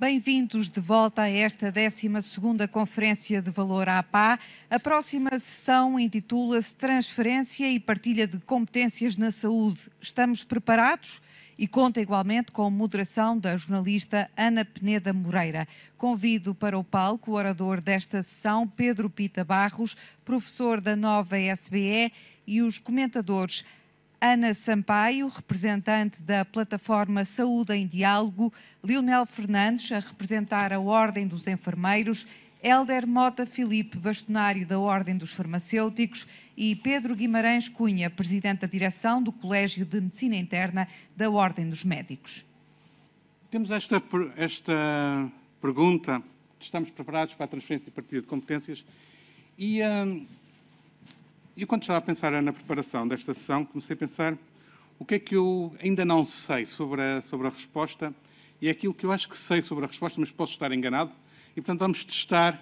Bem-vindos de volta a esta 12ª Conferência de Valor à APA. A próxima sessão intitula-se Transferência e Partilha de Competências na Saúde. Estamos preparados? E conta igualmente com a moderação da jornalista Ana Peneda Moreira. Convido para o palco o orador desta sessão, Pedro Pita Barros, professor da nova SBE, e os comentadores Ana Sampaio, representante da plataforma Saúde em Diálogo, Leonel Fernandes, a representar a Ordem dos Enfermeiros, Helder Mota Filipe, bastonário da Ordem dos Farmacêuticos, e Pedro Guimarães Cunha, presidente da direção do Colégio de Medicina Interna da Ordem dos Médicos. Temos esta, esta pergunta, estamos preparados para a transferência de partilha de competências, e um, e quando estava a pensar na preparação desta sessão, comecei a pensar o que é que eu ainda não sei sobre a, sobre a resposta e é aquilo que eu acho que sei sobre a resposta, mas posso estar enganado. E, portanto, vamos testar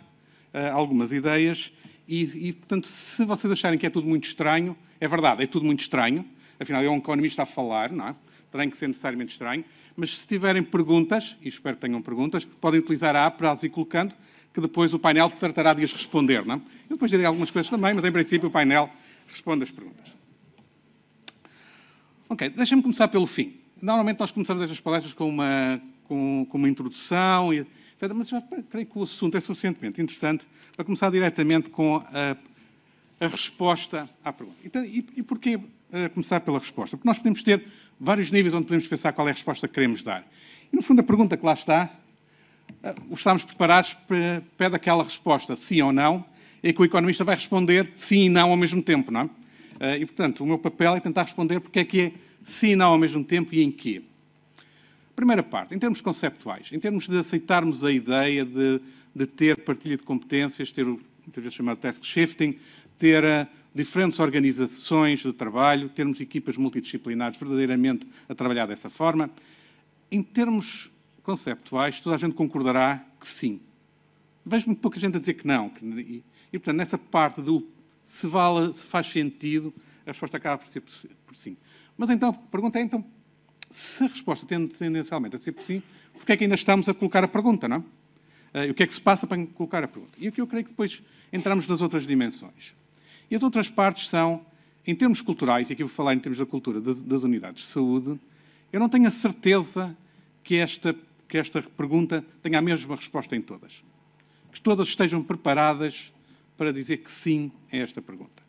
uh, algumas ideias. E, e, portanto, se vocês acharem que é tudo muito estranho, é verdade, é tudo muito estranho. Afinal, é um economista a falar, não é? terá que ser necessariamente estranho. Mas se tiverem perguntas, e espero que tenham perguntas, podem utilizar a app para as ir colocando que depois o painel tratará de as responder. Não? É? Eu depois direi algumas coisas também, mas em princípio o painel responde as perguntas. Ok, deixa-me começar pelo fim. Normalmente nós começamos estas palestras com uma, com, com uma introdução, e, etc., mas eu creio que o assunto é suficientemente interessante para começar diretamente com a, a resposta à pergunta. Então, e, e porquê eh, começar pela resposta? Porque nós podemos ter vários níveis onde podemos pensar qual é a resposta que queremos dar. E, no fundo, a pergunta que lá está eh, estamos preparados para, pede aquela resposta, sim ou não, e que o economista vai responder sim e não ao mesmo tempo, não é? Eh, e, portanto, o meu papel é tentar responder porque é que é sim e não ao mesmo tempo e em quê. Primeira parte, em termos conceptuais, em termos de aceitarmos a ideia de, de ter partilha de competências, ter o muitas vezes chamado task shifting, ter eh, diferentes organizações de trabalho, termos equipas multidisciplinares verdadeiramente a trabalhar dessa forma. Em termos conceptuais, toda a gente concordará que sim. Vejo muito pouca gente a dizer que não. Que, e, e, portanto, nessa parte do se, vale, se faz sentido, a resposta acaba por ser por, por sim. Mas então, a pergunta é, então, se a resposta tende tendencialmente a ser por sim, porque é que ainda estamos a colocar a pergunta, não? Uh, o que é que se passa para colocar a pergunta? E o que eu creio que depois entramos nas outras dimensões. E as outras partes são, em termos culturais, e aqui vou falar em termos da cultura das, das unidades de saúde, eu não tenho a certeza que esta que esta pergunta tenha a mesma resposta em todas. Que todas estejam preparadas para dizer que sim a esta pergunta.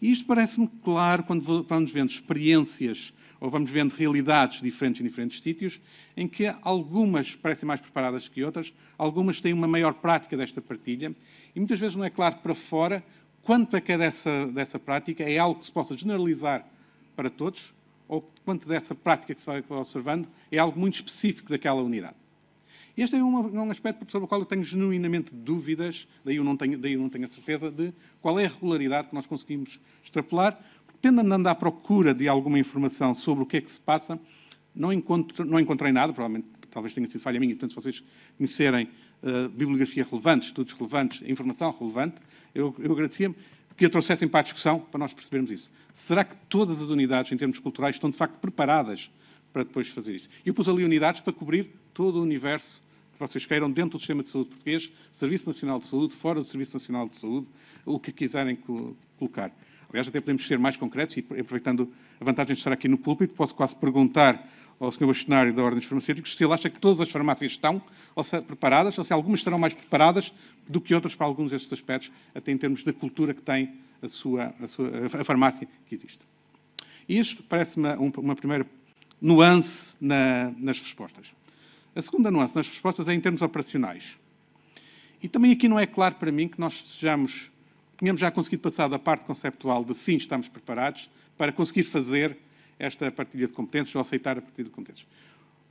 E isto parece-me claro quando vamos vendo experiências ou vamos vendo realidades diferentes em diferentes sítios, em que algumas parecem mais preparadas que outras, algumas têm uma maior prática desta partilha, e muitas vezes não é claro para fora quanto é que é dessa, dessa prática, é algo que se possa generalizar para todos, ou quanto dessa prática que se vai observando é algo muito específico daquela unidade. Este é um, é um aspecto sobre o qual eu tenho genuinamente dúvidas, daí eu, não tenho, daí eu não tenho a certeza de qual é a regularidade que nós conseguimos extrapolar, tendo andando à procura de alguma informação sobre o que é que se passa, não, encontro, não encontrei nada, provavelmente talvez tenha sido falha minha, portanto, se vocês conhecerem uh, bibliografia relevante, estudos relevantes, informação relevante, eu, eu agradecia-me que a trouxessem para a discussão, para nós percebermos isso. Será que todas as unidades, em termos culturais, estão de facto preparadas para depois fazer isso? Eu pus ali unidades para cobrir todo o universo que vocês queiram dentro do sistema de saúde português, Serviço Nacional de Saúde, fora do Serviço Nacional de Saúde, o que quiserem colocar. Aliás, até podemos ser mais concretos e aproveitando a vantagem de estar aqui no púlpito, posso quase perguntar ao Sr. Bastionário da Ordem dos Farmacêuticos se ele acha que todas as farmácias estão ou se, preparadas, ou se algumas estarão mais preparadas do que outras para alguns destes aspectos, até em termos da cultura que tem a, sua, a, sua, a farmácia que existe. E isto parece-me uma, uma, primeira nuance na, nas respostas. A segunda nuance nas respostas é em termos operacionais. E também aqui não é claro para mim que nós sejamos, tenhamos já conseguido passar da parte conceptual de sim, estamos preparados, para conseguir fazer esta partilha de competências ou aceitar a partilha de competências.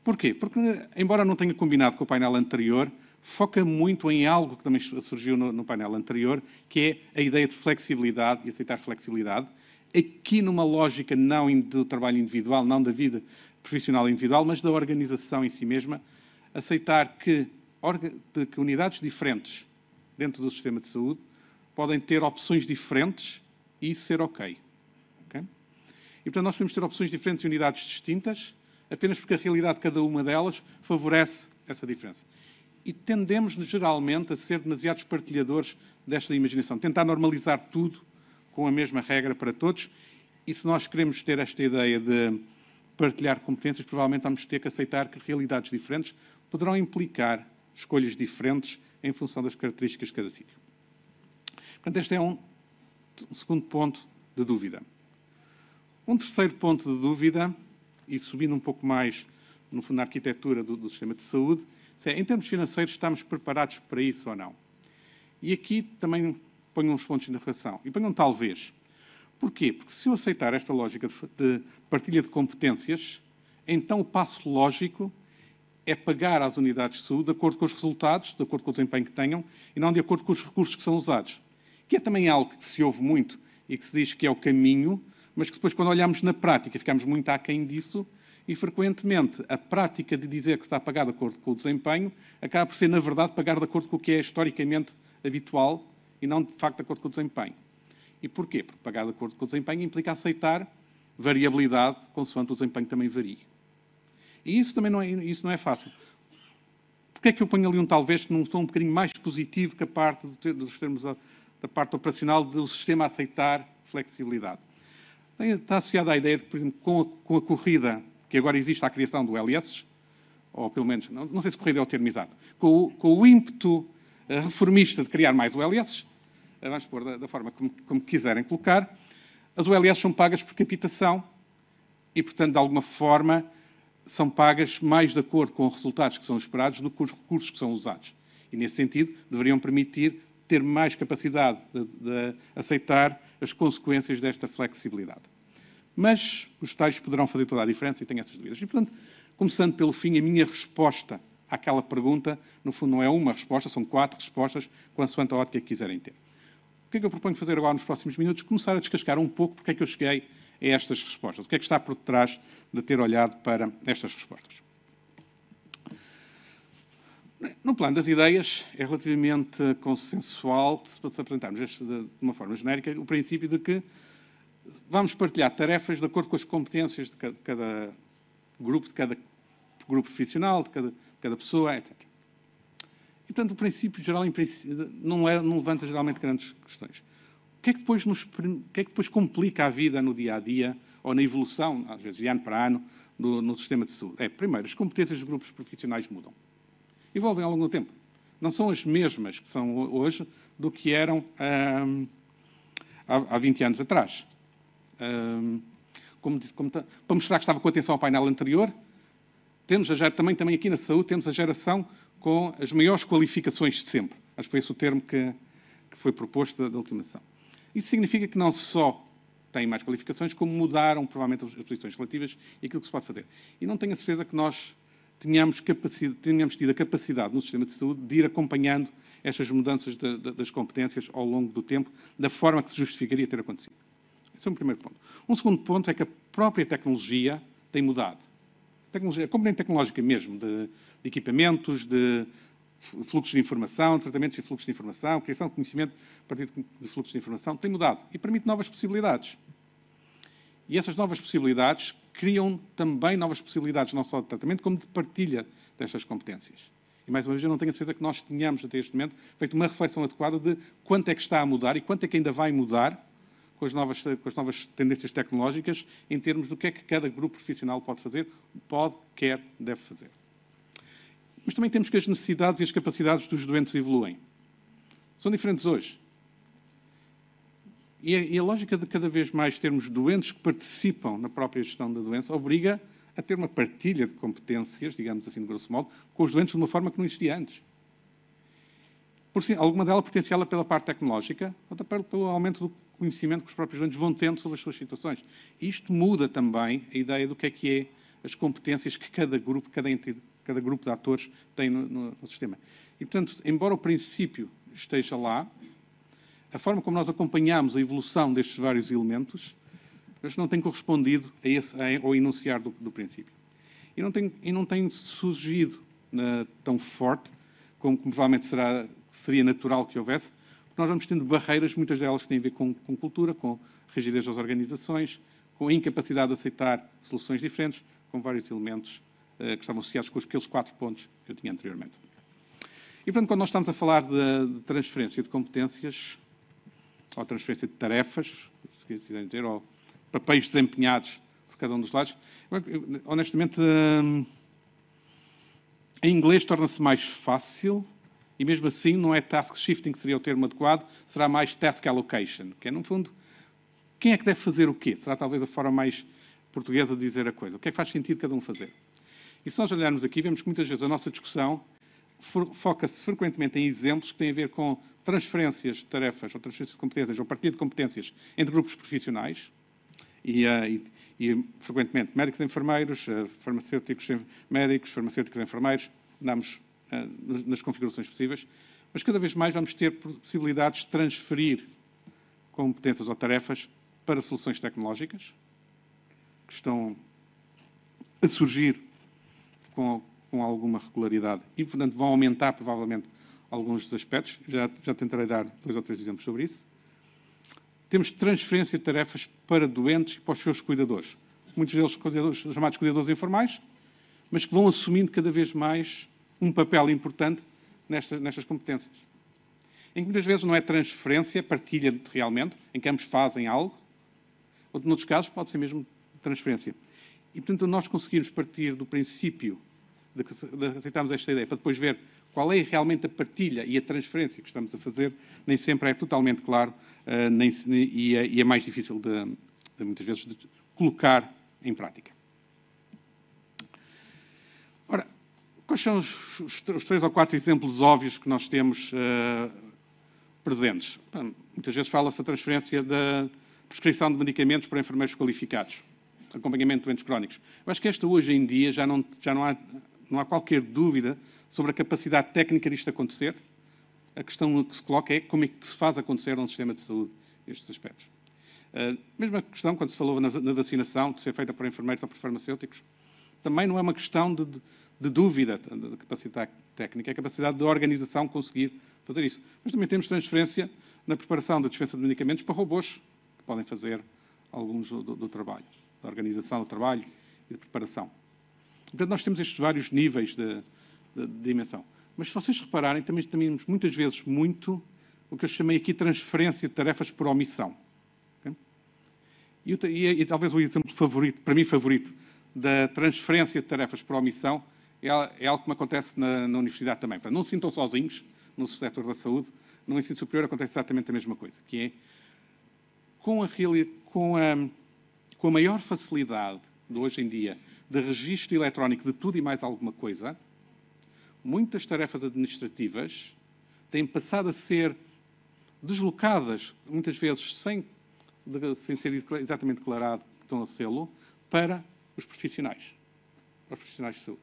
Porquê? Porque, embora não tenha combinado com o painel anterior, foca muito em algo que também surgiu no, no painel anterior, que é a ideia de flexibilidade e aceitar flexibilidade, aqui numa lógica não do trabalho individual, não da vida profissional individual, mas da organização em si mesma, aceitar que, que unidades diferentes dentro do sistema de saúde podem ter opções diferentes e isso ser ok. E, portanto, nós podemos ter opções diferentes e unidades distintas, apenas porque a realidade de cada uma delas favorece essa diferença. E tendemos, geralmente, a ser demasiados partilhadores desta imaginação, tentar normalizar tudo com a mesma regra para todos. E se nós queremos ter esta ideia de partilhar competências, provavelmente vamos ter que aceitar que realidades diferentes poderão implicar escolhas diferentes em função das características de cada sítio. Portanto, este é um segundo ponto de dúvida. Um terceiro ponto de dúvida, e subindo um pouco mais no, na arquitetura do, do sistema de saúde, se é, em termos financeiros estamos preparados para isso ou não. E aqui também ponho uns pontos de narração. E ponho um talvez. Porquê? Porque se eu aceitar esta lógica de, de partilha de competências, então o passo lógico é pagar às unidades de saúde de acordo com os resultados, de acordo com o desempenho que tenham, e não de acordo com os recursos que são usados. Que é também algo que se ouve muito e que se diz que é o caminho mas que depois, quando olhamos na prática, ficamos muito aquém disso e, frequentemente, a prática de dizer que está pagado de acordo com o desempenho acaba por ser, na verdade, pagar de acordo com o que é historicamente habitual e não, de facto, de acordo com o desempenho. E porquê? Porque pagar de acordo com o desempenho implica aceitar variabilidade consoante o desempenho também varie. E isso também não é, isso não é fácil. Porquê é que eu ponho ali um talvez que não sou um bocadinho mais positivo que a parte do, dos termos da parte operacional do sistema aceitar flexibilidade? está associada à ideia de, por exemplo, com a, com a, corrida que agora existe à criação do LS, ou pelo menos, não, não sei se corrida é o termo exato, com o, com o ímpeto eh, reformista de criar mais OLS, eh, vamos pôr da, da forma como, como, quiserem colocar, as OLS são pagas por capitação e, portanto, de alguma forma, são pagas mais de acordo com os resultados que são esperados do que os recursos que são usados. E, nesse sentido, deveriam permitir ter mais capacidade de, de aceitar as consequências desta flexibilidade. Mas os tais poderão fazer toda a diferença e tenho essas dúvidas. E, portanto, começando pelo fim, a minha resposta àquela pergunta, no fundo, não é uma resposta, são quatro respostas, consoante a ótica que quiserem ter. O que é que eu proponho fazer agora nos próximos minutos? Começar a descascar um pouco porque é que eu cheguei a estas respostas. O que é que está por detrás de ter olhado para estas respostas? No plano das ideias, é relativamente consensual se apresentarmos este de uma forma genérica o princípio de que vamos partilhar tarefas de acordo com as competências de cada, de cada grupo, de cada grupo profissional, de cada, de cada pessoa, etc. E, portanto, o princípio geral não, é, não levanta geralmente grandes questões. O que, é que depois nos, o que é que depois complica a vida no dia a dia ou na evolução, às vezes de ano para ano, no, no sistema de saúde? É, primeiro, as competências dos grupos profissionais mudam evolvem ao longo do tempo. Não são as mesmas que são hoje do que eram hum, há, há 20 anos atrás. Hum, como, como, para mostrar que estava com atenção ao painel anterior, temos a, também, também aqui na saúde temos a geração com as maiores qualificações de sempre. Acho que foi esse o termo que, que foi proposto da, da ultimação. Isso significa que não só têm mais qualificações, como mudaram provavelmente as posições relativas e aquilo que se pode fazer. E não tenho a certeza que nós tínhamos, tínhamos tido a capacidade no sistema de saúde de ir acompanhando estas mudanças de, de, das competências ao longo do tempo, da forma que se justificaria ter acontecido. Esse é um primeiro ponto. Um segundo ponto é que a própria tecnologia tem mudado. A, componente tecnológica mesmo, de, de, equipamentos, de fluxos de informação, tratamentos de fluxos de informação, criação de conhecimento a partir de fluxos de informação, tem mudado e permite novas possibilidades. E essas novas possibilidades criam também novas possibilidades, não só de tratamento, como de partilha destas competências. E, mais uma vez, eu não tenho a certeza que nós tenhamos, até este momento, feito uma reflexão adequada de quanto é que está a mudar e quanto é que ainda vai mudar com as novas, com as novas tendências tecnológicas em termos do que é que cada grupo profissional pode fazer, pode, quer, deve fazer. Mas também temos que as necessidades e as capacidades dos doentes evoluem. São diferentes hoje. E a, e a lógica de cada vez mais termos doentes que participam na própria gestão da doença obriga a ter uma partilha de competências, digamos assim, de grosso modo, com os doentes de uma forma que não existia antes. Por, alguma dela potenciada pela parte tecnológica, outra pelo, pelo aumento do conhecimento que os próprios doentes vão tendo sobre as suas situações. E isto muda também a ideia do que é que é as competências que cada grupo, cada, entidade, cada grupo de atores tem no, no, no sistema. E, portanto, embora o princípio esteja lá, a forma como nós acompanhamos a evolução destes vários elementos, mas não tem correspondido a esse, a, ao enunciar do, do, princípio. E não tem, e não tem surgido uh, eh, tão forte como, provavelmente será, seria natural que houvesse, porque nós vamos tendo barreiras, muitas delas que têm a ver com, com cultura, com rigidez das organizações, com a incapacidade de aceitar soluções diferentes, com vários elementos uh, que estavam associados com aqueles quatro pontos que eu tinha anteriormente. E, portanto, quando nós estamos a falar de, de transferência de competências, ou transferência de tarefas, se quiserem dizer, ou papéis desempenhados por cada um dos lados. Eu, honestamente, hum, em inglês torna-se mais fácil e mesmo assim não é task shifting que seria o termo adequado, será mais task allocation, que é, no fundo, quem é que deve fazer o quê? Será talvez a forma mais portuguesa de dizer a coisa. O que é que faz sentido cada um fazer? E se nós olharmos aqui, vemos que muitas vezes a nossa discussão foca-se frequentemente em exemplos que têm a ver com transferências de tarefas ou transferências de competências ou partilha de competências entre grupos profissionais e, eh, e, e frequentemente médicos e enfermeiros, eh, farmacêuticos médicos, farmacêuticos e enfermeiros, damos eh, nas configurações possíveis, mas cada vez mais vamos ter possibilidades de transferir competências ou tarefas para soluções tecnológicas que estão a surgir com, com alguma regularidade e, portanto, vão aumentar provavelmente alguns dos aspectos. Já, já tentarei dar dois ou três exemplos sobre isso. Temos transferência de tarefas para doentes e para os seus cuidadores. Muitos deles cuidadores, chamados cuidadores informais, mas que vão assumindo cada vez mais um papel importante nestas, nestas competências. Em que muitas vezes não é transferência, é partilha realmente, em que ambos fazem algo, ou, noutros casos, pode ser mesmo transferência. E, portanto, nós conseguimos partir do princípio de que aceitarmos esta ideia, para depois ver qual é realmente a partilha e a transferência que estamos a fazer, nem sempre é totalmente claro uh, nem, e, é, e, é, mais difícil, de, de, muitas vezes, de colocar em prática. Ora, quais são os, os, os três ou quatro exemplos óbvios que nós temos uh, presentes? Bom, muitas vezes fala-se a transferência da prescrição de medicamentos para enfermeiros qualificados acompanhamento de doentes crónicos. Eu acho que esta hoje em dia já não, já não há não há qualquer dúvida sobre a capacidade técnica disto acontecer. A questão que se coloca é como é que se faz acontecer num sistema de saúde estes aspectos. Ah, mesma questão quando se falou na, vacinação, de ser feita por enfermeiros ou por farmacêuticos, também não é uma questão de, de, de dúvida da capacidade técnica, é a capacidade de organização conseguir fazer isso. Mas também temos transferência na preparação da dispensa de medicamentos para robôs, que podem fazer alguns do, do trabalho, da organização do trabalho e de preparação. Portanto, nós temos estes vários níveis de, de, de dimensão. Mas se vocês repararem, também temos muitas vezes muito o que eu chamei aqui transferência de tarefas por omissão. Okay? E, e, e, talvez o exemplo favorito, para mim favorito, da transferência de tarefas por omissão é, é algo que me acontece na, na universidade também. Para não se sintam sozinhos no setor da saúde, no ensino superior acontece exatamente a mesma coisa, que é com a, com a, com a maior facilidade de hoje em dia de registro eletrónico de tudo e mais alguma coisa, muitas tarefas administrativas têm passado a ser deslocadas, muitas vezes sem, sem ser exatamente declarado que estão a selo, para os profissionais, para os profissionais de saúde.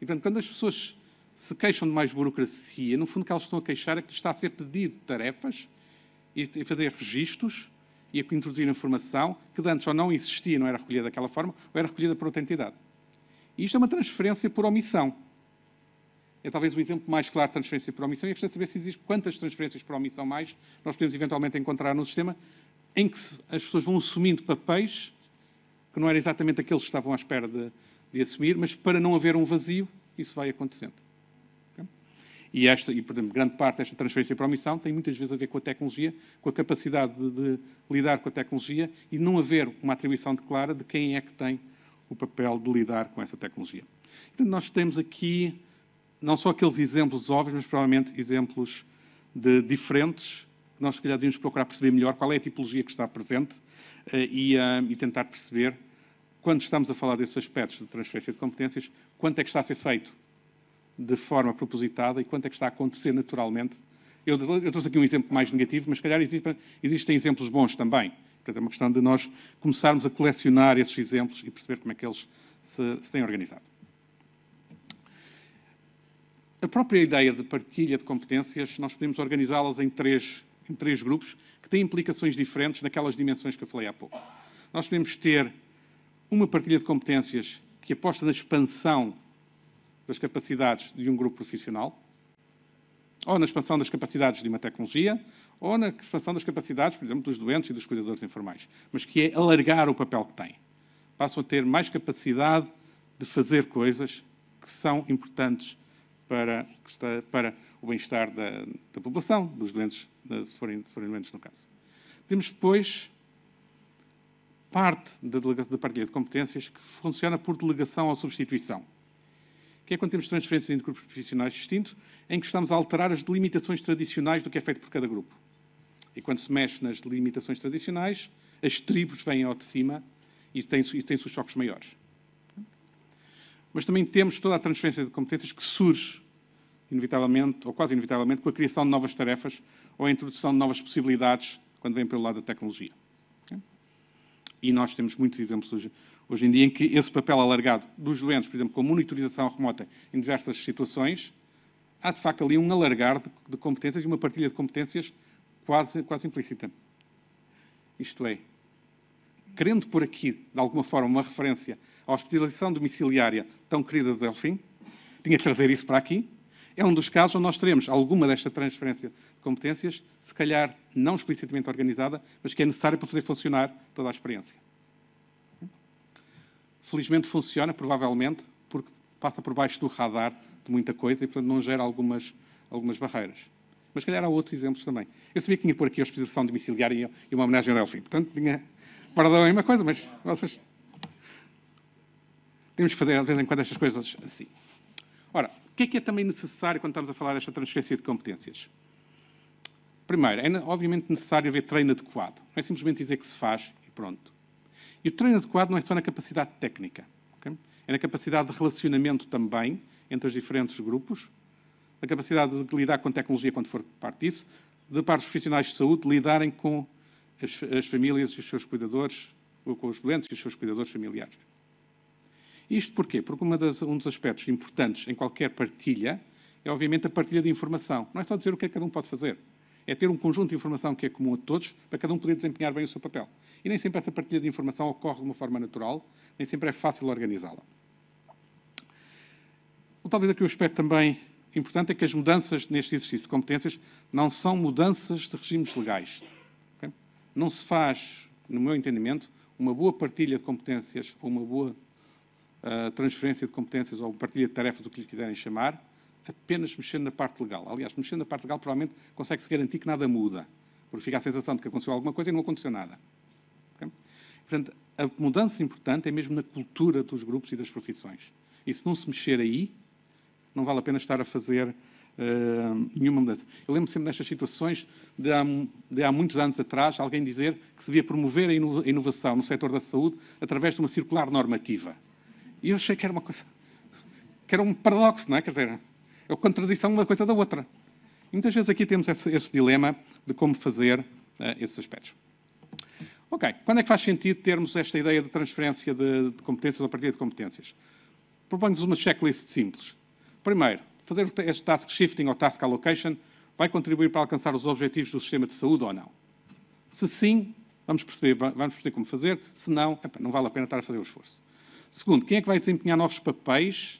E, portanto, quando as pessoas se queixam de mais burocracia, no fundo o que elas estão a queixar é que lhes está a ser pedido tarefas e fazer registros e a introduzir informação que antes ou não existia, não era recolhida daquela forma, ou era recolhida por outra entidade. E isto é uma transferência por omissão. É talvez o exemplo mais claro de transferência por omissão e a questão é saber se existe quantas transferências por omissão mais nós podemos eventualmente encontrar no sistema em que as pessoas vão assumindo papéis que não era exatamente aqueles que estavam à espera de, de assumir, mas para não haver um vazio, isso vai acontecendo. E, esta, e, portanto, grande parte desta transferência para a omissão tem muitas vezes a ver com a tecnologia, com a capacidade de, de lidar com a tecnologia e não haver uma atribuição de clara de quem é que tem o papel de lidar com essa tecnologia. Portanto, nós temos aqui não só aqueles exemplos óbvios, mas provavelmente exemplos de diferentes, que nós, se calhar, devíamos procurar perceber melhor qual é a tipologia que está presente eh, e, eh, e tentar perceber, quando estamos a falar desses aspectos de transferência de competências, quanto é que está a ser feito de forma propositada e quanto é que está a acontecer naturalmente. Eu, eu trouxe aqui um exemplo mais negativo, mas se calhar existem, existem exemplos bons também. Portanto, é uma questão de nós começarmos a colecionar esses exemplos e perceber como é que eles se, se têm organizado. A própria ideia de partilha de competências, nós podemos organizá-las em três, em três grupos que têm implicações diferentes naquelas dimensões que eu falei há pouco. Nós podemos ter uma partilha de competências que aposta na expansão das capacidades de um grupo profissional, ou na expansão das capacidades de uma tecnologia, ou na expansão das capacidades, por exemplo, dos doentes e dos cuidadores informais, mas que é alargar o papel que têm. Passam a ter mais capacidade de fazer coisas que são importantes para, para o bem-estar da, da, população, dos doentes, se forem, se forem doentes no caso. Temos depois parte da, da partilha de competências que funciona por delegação ou substituição que é quando temos transferências entre grupos profissionais distintos, em que estamos a alterar as delimitações tradicionais do que é feito por cada grupo. E quando se mexe nas delimitações tradicionais, as tribos vêm ao de cima e têm-se têm os choques maiores. Mas também temos toda a transferência de competências que surge, inevitavelmente, ou quase inevitavelmente, com a criação de novas tarefas ou a introdução de novas possibilidades quando vem pelo lado da tecnologia e nós temos muitos exemplos hoje, hoje em dia em que esse papel alargado dos doentes, por exemplo, com monitorização remota em diversas situações, há de facto ali um alargar de, de competências e uma partilha de competências quase, quase implícita. Isto é, querendo por aqui, de alguma forma, uma referência à hospitalização domiciliária tão querida de Delfim, tinha que trazer isso para aqui. É um dos casos onde nós teremos alguma desta transferência de competências se calhar não explicitamente organizada, mas que é necessária para fazer funcionar toda a experiência. Felizmente funciona, provavelmente, porque passa por baixo do radar de muita coisa e, portanto, não gera algumas, algumas barreiras. Mas, se calhar, há outros exemplos também. Eu sabia que tinha por aqui a hospitalização domiciliária e uma homenagem ao Delfim. Portanto, tinha... dar a mesma coisa, mas vocês... Temos que fazer, de vez em quando, estas coisas assim. Ora, o que é que é também necessário quando estamos a falar desta transferência de competências? Primeiro, é obviamente necessário haver treino adequado. Não é simplesmente dizer que se faz e pronto. E o treino adequado não é só na capacidade técnica. Okay? É na capacidade de relacionamento também entre os diferentes grupos, na capacidade de lidar com tecnologia quando for parte disso, de parte dos profissionais de saúde lidarem com as, as famílias e os seus cuidadores, ou com os doentes e os seus cuidadores familiares. Isto porquê? Porque das, um dos aspectos importantes em qualquer partilha é, obviamente, a partilha de informação. Não é só dizer o que é que cada um pode fazer é ter um conjunto de informação que é comum a todos, para cada um poder desempenhar bem o seu papel. E nem sempre essa partilha de informação ocorre de uma forma natural, nem sempre é fácil organizá-la. Talvez aqui o aspecto também importante é que as mudanças neste exercício de competências não são mudanças de regimes legais. Não se faz, no meu entendimento, uma boa partilha de competências ou uma boa uh, transferência de competências ou partilha de tarefas, do que lhe quiserem chamar, apenas mexendo na parte legal. Aliás, mexendo na parte legal, provavelmente consegue-se garantir que nada muda, porque fica a sensação de que aconteceu alguma coisa e não aconteceu nada. Okay? Portanto, a mudança importante é mesmo na cultura dos grupos e das profissões. E se não se mexer aí, não vale a pena estar a fazer uh, nenhuma mudança. Eu lembro sempre destas situações de há, de há, muitos anos atrás alguém dizer que se devia promover a inovação no setor da saúde através de uma circular normativa. E eu achei que era uma coisa. que era um paradoxo, não é? Quer dizer, é uma contradição uma coisa da outra. E muitas vezes aqui temos esse, esse dilema de como fazer uh, esses aspectos. Ok, quando é que faz sentido termos esta ideia de transferência de, de competências ou partilha de competências? Proponho-vos uma checklist simples. Primeiro, fazer este task shifting ou task allocation vai contribuir para alcançar os objetivos do sistema de saúde ou não? Se sim, vamos perceber, vamos perceber como fazer, se não, não vale a pena estar a fazer o esforço. Segundo, quem é que vai desempenhar novos papéis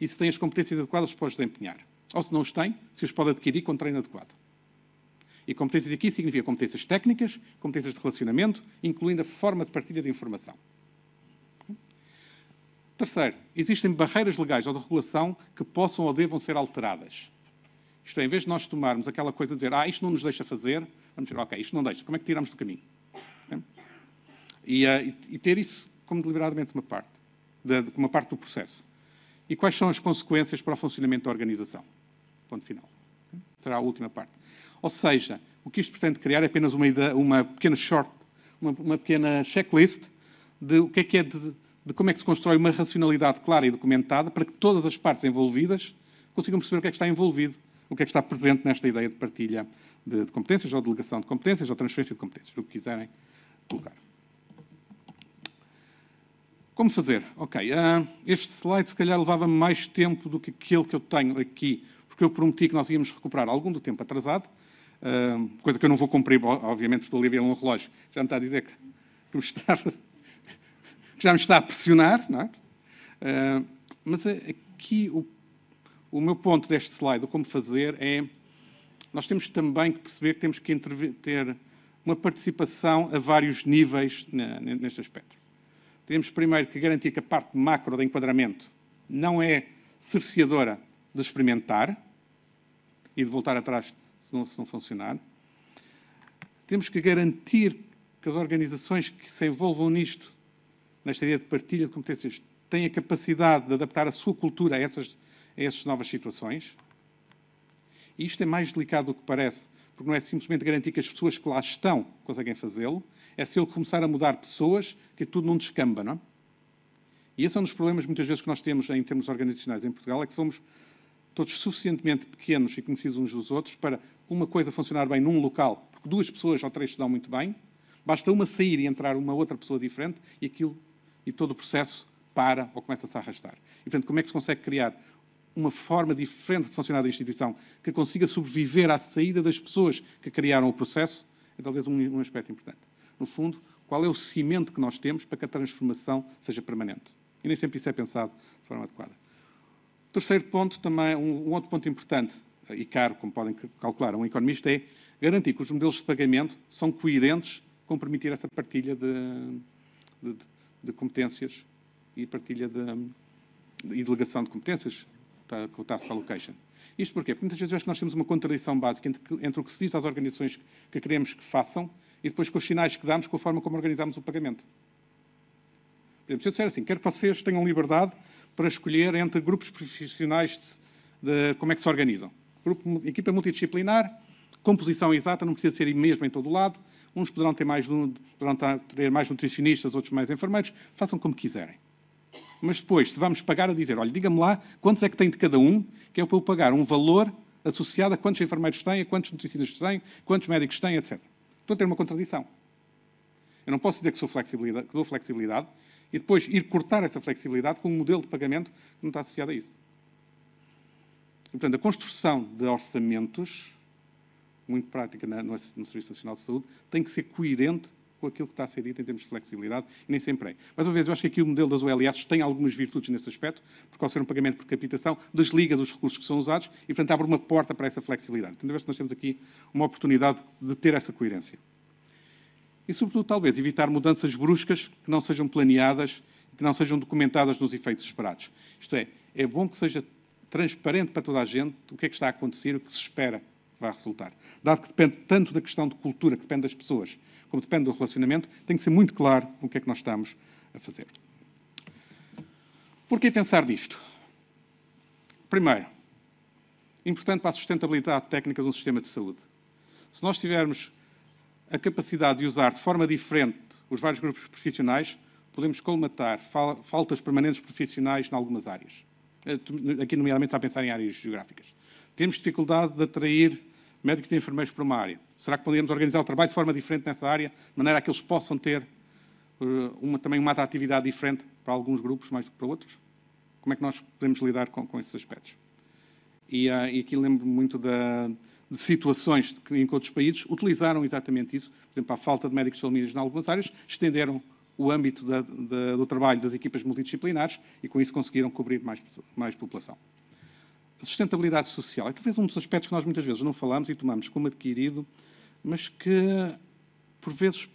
e se têm as competências adequadas para os desempenhar. Ou se não os têm, se os pode adquirir com treino adequado. E competências aqui significa competências técnicas, competências de relacionamento, incluindo a forma de partilha de informação. Terceiro, existem barreiras legais ou de regulação que possam ou devam ser alteradas. Isto é, em vez de nós tomarmos aquela coisa de dizer, ah, isto não nos deixa fazer, vamos dizer, ok, isto não deixa, como é que tiramos do caminho? É? Eh, e, e ter isso como deliberadamente uma parte, de, uma parte do processo e quais são as consequências para o funcionamento da organização. Ponto final. Será a última parte. Ou seja, o que isto pretende criar é apenas uma, uma pequena short, uma, uma, pequena checklist de o que é que é de, de como é que se constrói uma racionalidade clara e documentada para que todas as partes envolvidas consigam perceber o que é que está envolvido, o que é que está presente nesta ideia de partilha de, de competências, ou delegação de competências, ou transferência de competências, o que quiserem colocar. Como fazer? Ok, uh, este slide se calhar levava mais tempo do que aquele que eu tenho aqui, porque eu prometi que nós íamos recuperar algum do tempo atrasado, uh, coisa que eu não vou cumprir, obviamente estou ali a ver um relógio, já me está a dizer que, que, me, está, que já me está a pressionar, não é? Uh, mas aqui o, o meu ponto deste slide, o como fazer, é nós temos também que perceber que temos que ter uma participação a vários níveis neste aspecto temos primeiro que garantir que a parte macro do enquadramento não é cerceadora de experimentar e de voltar atrás se não, se não funcionar. Temos que garantir que as organizações que se envolvam nisto, nesta ideia de partilha de competências, têm a capacidade de adaptar a sua cultura a essas, a essas novas situações. E isto é mais delicado do que parece, porque não é simplesmente garantir que as pessoas que lá estão conseguem fazê-lo, é se ele começar a mudar pessoas que tudo não descamba, não é? E esse é um dos problemas muitas vezes que nós temos em termos organizacionais em Portugal, é que somos todos suficientemente pequenos e conhecidos uns dos outros para uma coisa funcionar bem num local, porque duas pessoas ou três se dão muito bem, basta uma sair e entrar uma outra pessoa diferente e aquilo e todo o processo para ou começa-se a arrastar. E, portanto, como é que se consegue criar uma forma diferente de funcionar da instituição que consiga sobreviver à saída das pessoas que criaram o processo é talvez um, um aspecto importante no fundo, qual é o cimento que nós temos para que a transformação seja permanente. E nem sempre isso é pensado de forma adequada. Terceiro ponto, também um, outro ponto importante e caro, como podem calcular, um economista, é garantir que os modelos de pagamento são coerentes com permitir essa partilha de, de, de competências e partilha de, e delegação de competências, tá, com o task allocation. Isto porquê? Porque muitas vezes acho que nós temos uma contradição básica entre, entre o que se diz às organizações que queremos que façam e depois com os sinais que damos, com a forma como organizamos o pagamento. Por exemplo, se eu disser assim, quero que vocês tenham liberdade para escolher entre grupos profissionais de, de como é que se organizam. Grupo, equipa multidisciplinar, composição exata, não precisa ser mesmo em todo o lado. Uns poderão ter mais, poderão ter mais nutricionistas, outros mais enfermeiros. Façam como quiserem. Mas depois, se vamos pagar a dizer, olha, diga-me lá quantos é que tem de cada um, que é para eu pagar um valor associado a quantos enfermeiros têm, a quantos nutricionistas têm, quantos médicos têm, etc. Estou a ter uma contradição. Eu não posso dizer que, sou flexibilidade, que dou flexibilidade e depois ir cortar essa flexibilidade com um modelo de pagamento que não está associado a isso. E, portanto, a construção de orçamentos, muito prática no Serviço Nacional de Saúde, tem que ser coerente com aquilo que está a ser dito em termos de flexibilidade, e nem sempre é. Mais uma vez, eu acho que aqui o modelo das OLS tem algumas virtudes nesse aspecto, porque ao ser um pagamento por capitação desliga dos recursos que são usados e, portanto, abre uma porta para essa flexibilidade. Portanto, acho que nós temos aqui uma oportunidade de ter essa coerência. E, sobretudo, talvez, evitar mudanças bruscas que não sejam planeadas, que não sejam documentadas nos efeitos esperados. Isto é, é bom que seja transparente para toda a gente o que é que está a acontecer, o que se espera que vai resultar. Dado que depende tanto da questão de cultura, que depende das pessoas, como depende do relacionamento, tem que ser muito claro o que é que nós estamos a fazer. Por que pensar disto? Primeiro, importante para a sustentabilidade técnica de um sistema de saúde. Se nós tivermos a capacidade de usar de forma diferente os vários grupos profissionais, podemos colmatar faltas permanentes profissionais em algumas áreas. Eh, aqui, nomeadamente, está a pensar em áreas geográficas. Temos dificuldade de atrair médicos e enfermeiros para uma área. Será que poderíamos organizar o trabalho de forma diferente nessa área, de maneira a que eles possam ter eh, uma, também uma atratividade diferente para alguns grupos mais do que para outros? Como é que nós podemos lidar com, com esses aspectos? E, eh, e aqui lembro muito da, de situações que em outros países utilizaram exatamente isso. Por exemplo, a falta de médicos salomídeos em algumas áreas, estenderam o âmbito da, da, do trabalho das equipas multidisciplinares e com isso conseguiram cobrir mais, mais população sustentabilidade social é talvez um dos aspectos que nós muitas vezes não falamos e tomamos como adquirido, mas que, por vezes,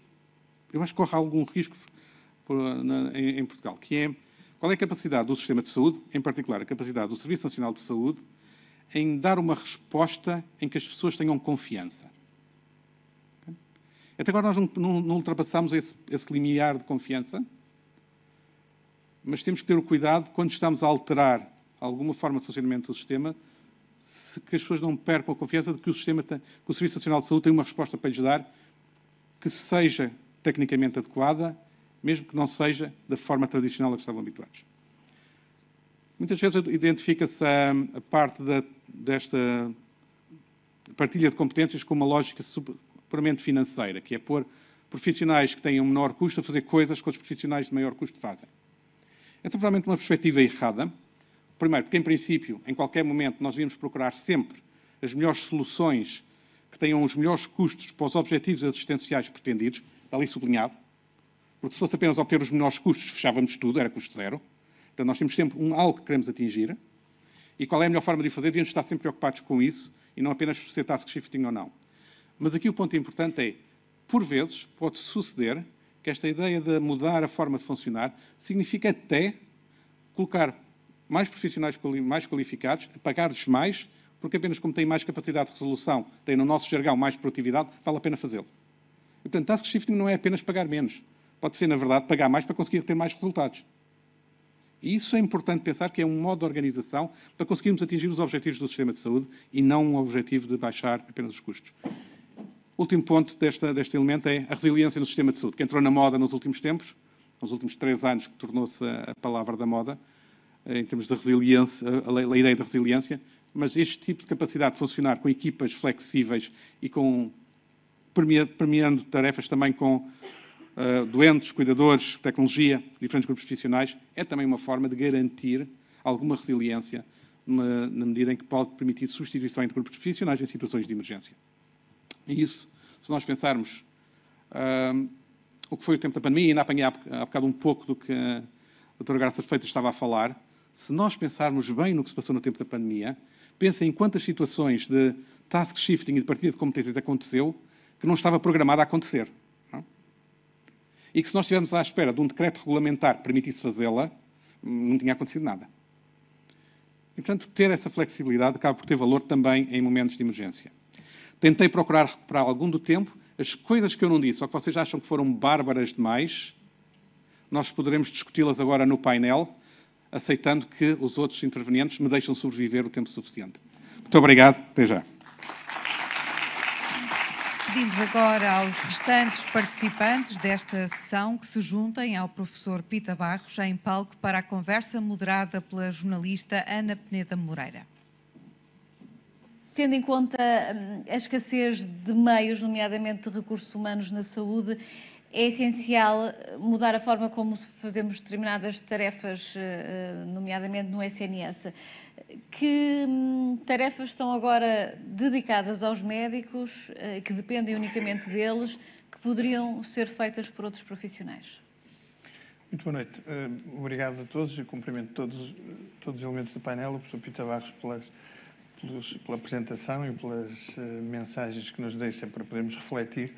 eu acho que corre algum risco por, na, em, em, Portugal, que é qual é a capacidade do sistema de saúde, em particular a capacidade do Serviço Nacional de Saúde, em dar uma resposta em que as pessoas tenham confiança. Até agora nós não, não, não ultrapassamos esse, esse limiar de confiança, mas temos que ter o cuidado quando estamos a alterar alguma forma de funcionamento do sistema, se, que as pessoas não percam a confiança de que o sistema tem, que o Serviço Nacional de Saúde tem uma resposta para lhes dar que seja tecnicamente adequada, mesmo que não seja da forma tradicional a que estavam habituados. Muitas vezes identifica-se a, a, parte da, desta partilha de competências com uma lógica puramente financeira, que é pôr profissionais que têm um menor custo a fazer coisas que os profissionais de maior custo fazem. Essa é provavelmente uma perspectiva errada, Primeiro, porque, em princípio, em qualquer momento, nós devíamos procurar sempre as melhores soluções que tenham os melhores custos para os objetivos assistenciais pretendidos, está ali sublinhado, porque se fosse apenas obter os menores custos, fechávamos tudo, era custo zero. Então, nós temos sempre um algo que queremos atingir. E qual é a melhor forma de o fazer? Devíamos estar sempre preocupados com isso e não apenas se é task shifting ou não. Mas aqui o ponto importante é, por vezes, pode suceder que esta ideia de mudar a forma de funcionar significa até colocar mais profissionais mais qualificados, pagar-lhes mais, porque apenas como têm mais capacidade de resolução, têm no nosso jargão mais produtividade, vale a pena fazê-lo. E, portanto, task shifting não é apenas pagar menos. Pode ser, na verdade, pagar mais para conseguir ter mais resultados. E isso é importante pensar que é um modo de organização para conseguirmos atingir os objetivos do sistema de saúde e não um objetivo de baixar apenas os custos. Último ponto desta, deste elemento é a resiliência no sistema de saúde, que entrou na moda nos últimos tempos, nos últimos três anos que tornou-se a palavra da moda, eh, em termos de resiliência, a ideia da resiliência, mas este tipo de capacidade de funcionar com equipas flexíveis e com premiando tarefas também com uh, doentes, cuidadores, tecnologia, diferentes grupos profissionais, é também uma forma de garantir alguma resiliência na, na medida em que pode permitir substituição entre grupos profissionais em situações de emergência. E isso, se nós pensarmos uh, o que foi o tempo da pandemia, ainda apanhei há bocado um pouco do que a doutora Graça Feitas estava a falar, se nós pensarmos bem no que se passou no tempo da pandemia, pensem em quantas situações de task shifting e de partilha de competências aconteceu que não estava programada a acontecer. Não? É? E que se nós estivermos à espera de um decreto regulamentar que permitisse fazê-la, não tinha acontecido nada. E, portanto, ter essa flexibilidade acaba por ter valor também em momentos de emergência. Tentei procurar recuperar algum do tempo. As coisas que eu não disse, ou que vocês acham que foram bárbaras demais, nós poderemos discuti-las agora no painel aceitando que os outros intervenientes me deixam sobreviver o tempo suficiente. Muito obrigado, até já. Pedimos agora aos restantes participantes desta sessão que se juntem ao professor Pita Barros em palco para a conversa moderada pela jornalista Ana Peneda Moreira. Tendo em conta hum, a escassez de meios, nomeadamente de recursos humanos na saúde, é essencial eh, mudar a forma como fazemos determinadas tarefas, eh, eh, nomeadamente no SNS. Que hum, tarefas estão agora dedicadas aos médicos, que dependem unicamente deles, que poderiam ser feitas por outros profissionais? Muito boa noite. Obrigado a todos e cumprimento todos, todos os elementos do painel, o professor Pita Barros, pelas, pelos, pela apresentação e pelas mensagens que nos deixa para podermos refletir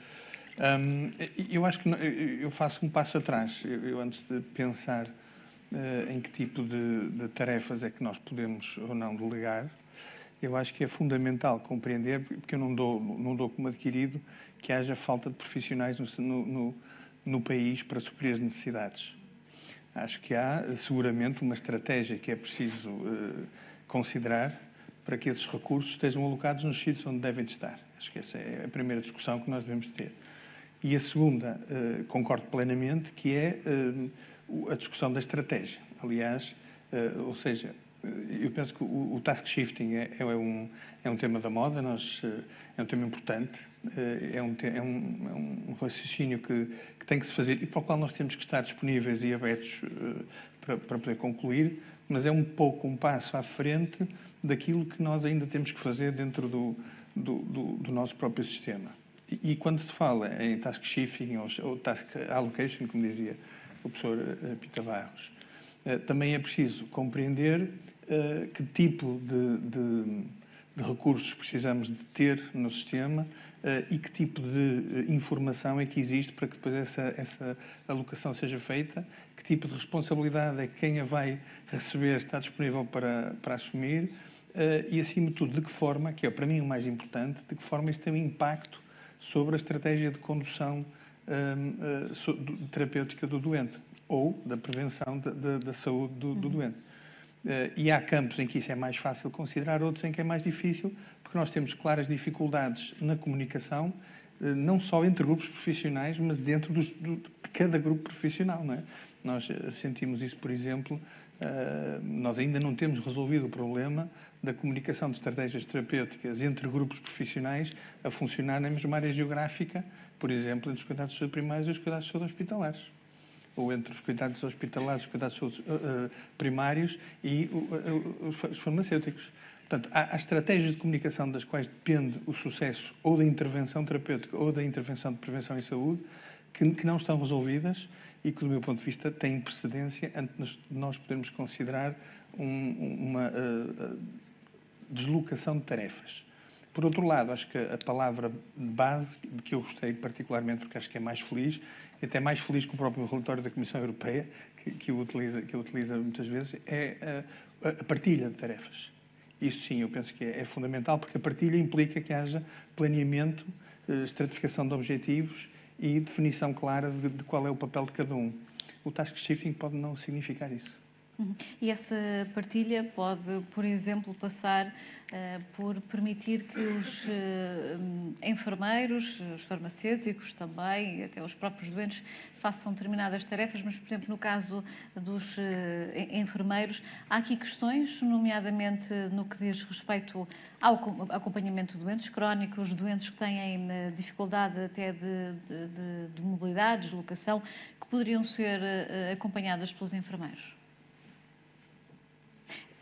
um, eu acho que não, eu faço um passo atrás. Eu, eu antes de pensar uh, em que tipo de, de, tarefas é que nós podemos ou não delegar, eu acho que é fundamental compreender, porque eu não dou, não dou como adquirido, que haja falta de profissionais no, no, no país para suprir as necessidades. Acho que há seguramente uma estratégia que é preciso uh, considerar para que esses recursos estejam alocados nos sítios onde devem estar. Acho que essa é a primeira discussão que nós devemos ter. E a segunda, eh, concordo plenamente, que é eh, a discussão da estratégia. Aliás, eh, ou seja, eu penso que o, task shifting é, é, um, é um tema da moda, nós, é um tema importante, é um, é um, é um raciocínio que, que, tem que se fazer e para o qual nós temos que estar disponíveis e abertos para, para, poder concluir, mas é um pouco um passo à frente daquilo que nós ainda temos que fazer dentro do, do, do, do nosso próprio sistema. E, quando se fala em task shifting ou, ou task allocation, como dizia o professor eh, Pita Barros, eh, também é preciso compreender eh, que tipo de, de, de, recursos precisamos de ter no sistema e que tipo de informação é que existe para que depois essa, essa alocação seja feita, que tipo de responsabilidade é que quem a vai receber está disponível para, para assumir e, acima de tudo, de que forma, que é para mim o mais importante, de que forma isso tem um impacto sobre a estratégia de condução uh, terapêutica do doente ou da prevenção de, de, da saúde do, do uhum. doente. Uh, e há campos em que isso é mais fácil considerar, outros em que é mais difícil, porque nós temos claras dificuldades na comunicação, uh, não só entre grupos profissionais, mas dentro dos, do, de cada grupo profissional. Não é? Nós sentimos isso, por exemplo, ah, nós ainda não temos resolvido o problema da comunicação de estratégias terapêuticas entre grupos profissionais a funcionar na mesma área geográfica, por exemplo, entre os cuidados primários e os cuidados hospitalares ou entre os cuidados hospitalares, os cuidados ah, ah, primários e os farmacêuticos. Portanto, há, estratégias de comunicação das quais depende o sucesso ou da intervenção terapêutica ou da intervenção de prevenção em saúde que, não estão resolvidas e que, do meu ponto de vista, têm precedência antes de nós podermos considerar um, uma uh, deslocação de tarefas. Por outro lado, acho que a palavra base, de que eu gostei particularmente, porque acho que é mais feliz, e até mais feliz que o próprio relatório da Comissão Europeia, que, que, o, utiliza, que o utiliza muitas vezes, é a, a partilha de tarefas. Isso sim, eu penso que é, é fundamental, porque a partilha implica que haja planeamento, eh, estratificação de objetivos e definição clara de, de qual é o papel de cada um. O task shifting pode não significar isso. Uhum. E essa partilha pode, por exemplo, passar uh, por permitir que os uh, enfermeiros, os farmacêuticos também, até os próprios doentes, façam determinadas tarefas, mas, por exemplo, no caso dos uh, enfermeiros, há aqui questões, nomeadamente no que diz respeito ao acompanhamento de doentes crónicos, doentes que têm dificuldade até de, de, de mobilidade, deslocação, que poderiam ser acompanhadas pelos enfermeiros.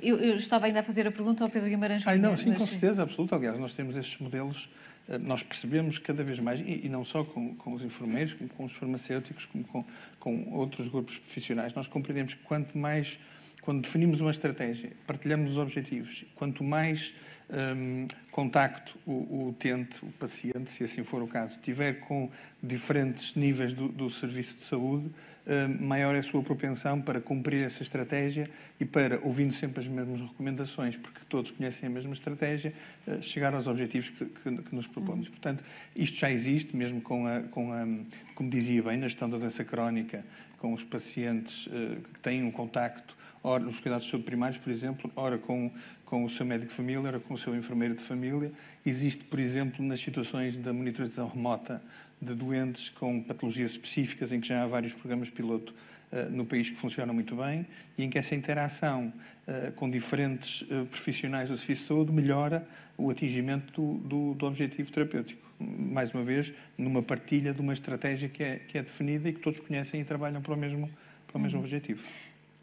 Eu, eu, estava ainda a fazer a pergunta ao Pedro Guimarães. não, sim, mas... com certeza, absoluta. Aliás, nós temos estes modelos, eh, nós percebemos cada vez mais, e, e não só com, com, os enfermeiros, como com os farmacêuticos, como com, com outros grupos profissionais, nós compreendemos que quanto mais, quando definimos uma estratégia, partilhamos os objetivos, quanto mais um, ehm, contacto o, o, utente, o paciente, se assim for o caso, tiver com diferentes níveis do, do serviço de saúde, eh, maior é a sua propensão para cumprir essa estratégia e para, ouvindo sempre as mesmas recomendações, porque todos conhecem a mesma estratégia, eh, chegar aos objetivos que, que, que nos propomos. Uhum. Portanto, isto já existe, mesmo com a, com a, como dizia bem, na gestão da doença crónica, com os pacientes eh, que têm um contacto ora nos cuidados subprimários, por exemplo, ora com, com o seu médico de família, ora com o seu enfermeiro de família. Existe, por exemplo, nas situações da monitorização remota de doentes com patologias específicas, em que já há vários programas piloto eh, no país que funcionam muito bem e em que essa interação eh, com diferentes eh, profissionais do serviço de saúde melhora o atingimento do, do, do objetivo terapêutico. Mais uma vez, numa partilha de uma estratégia que é, que é definida e que todos conhecem e trabalham para o mesmo, para o mesmo uhum. objetivo.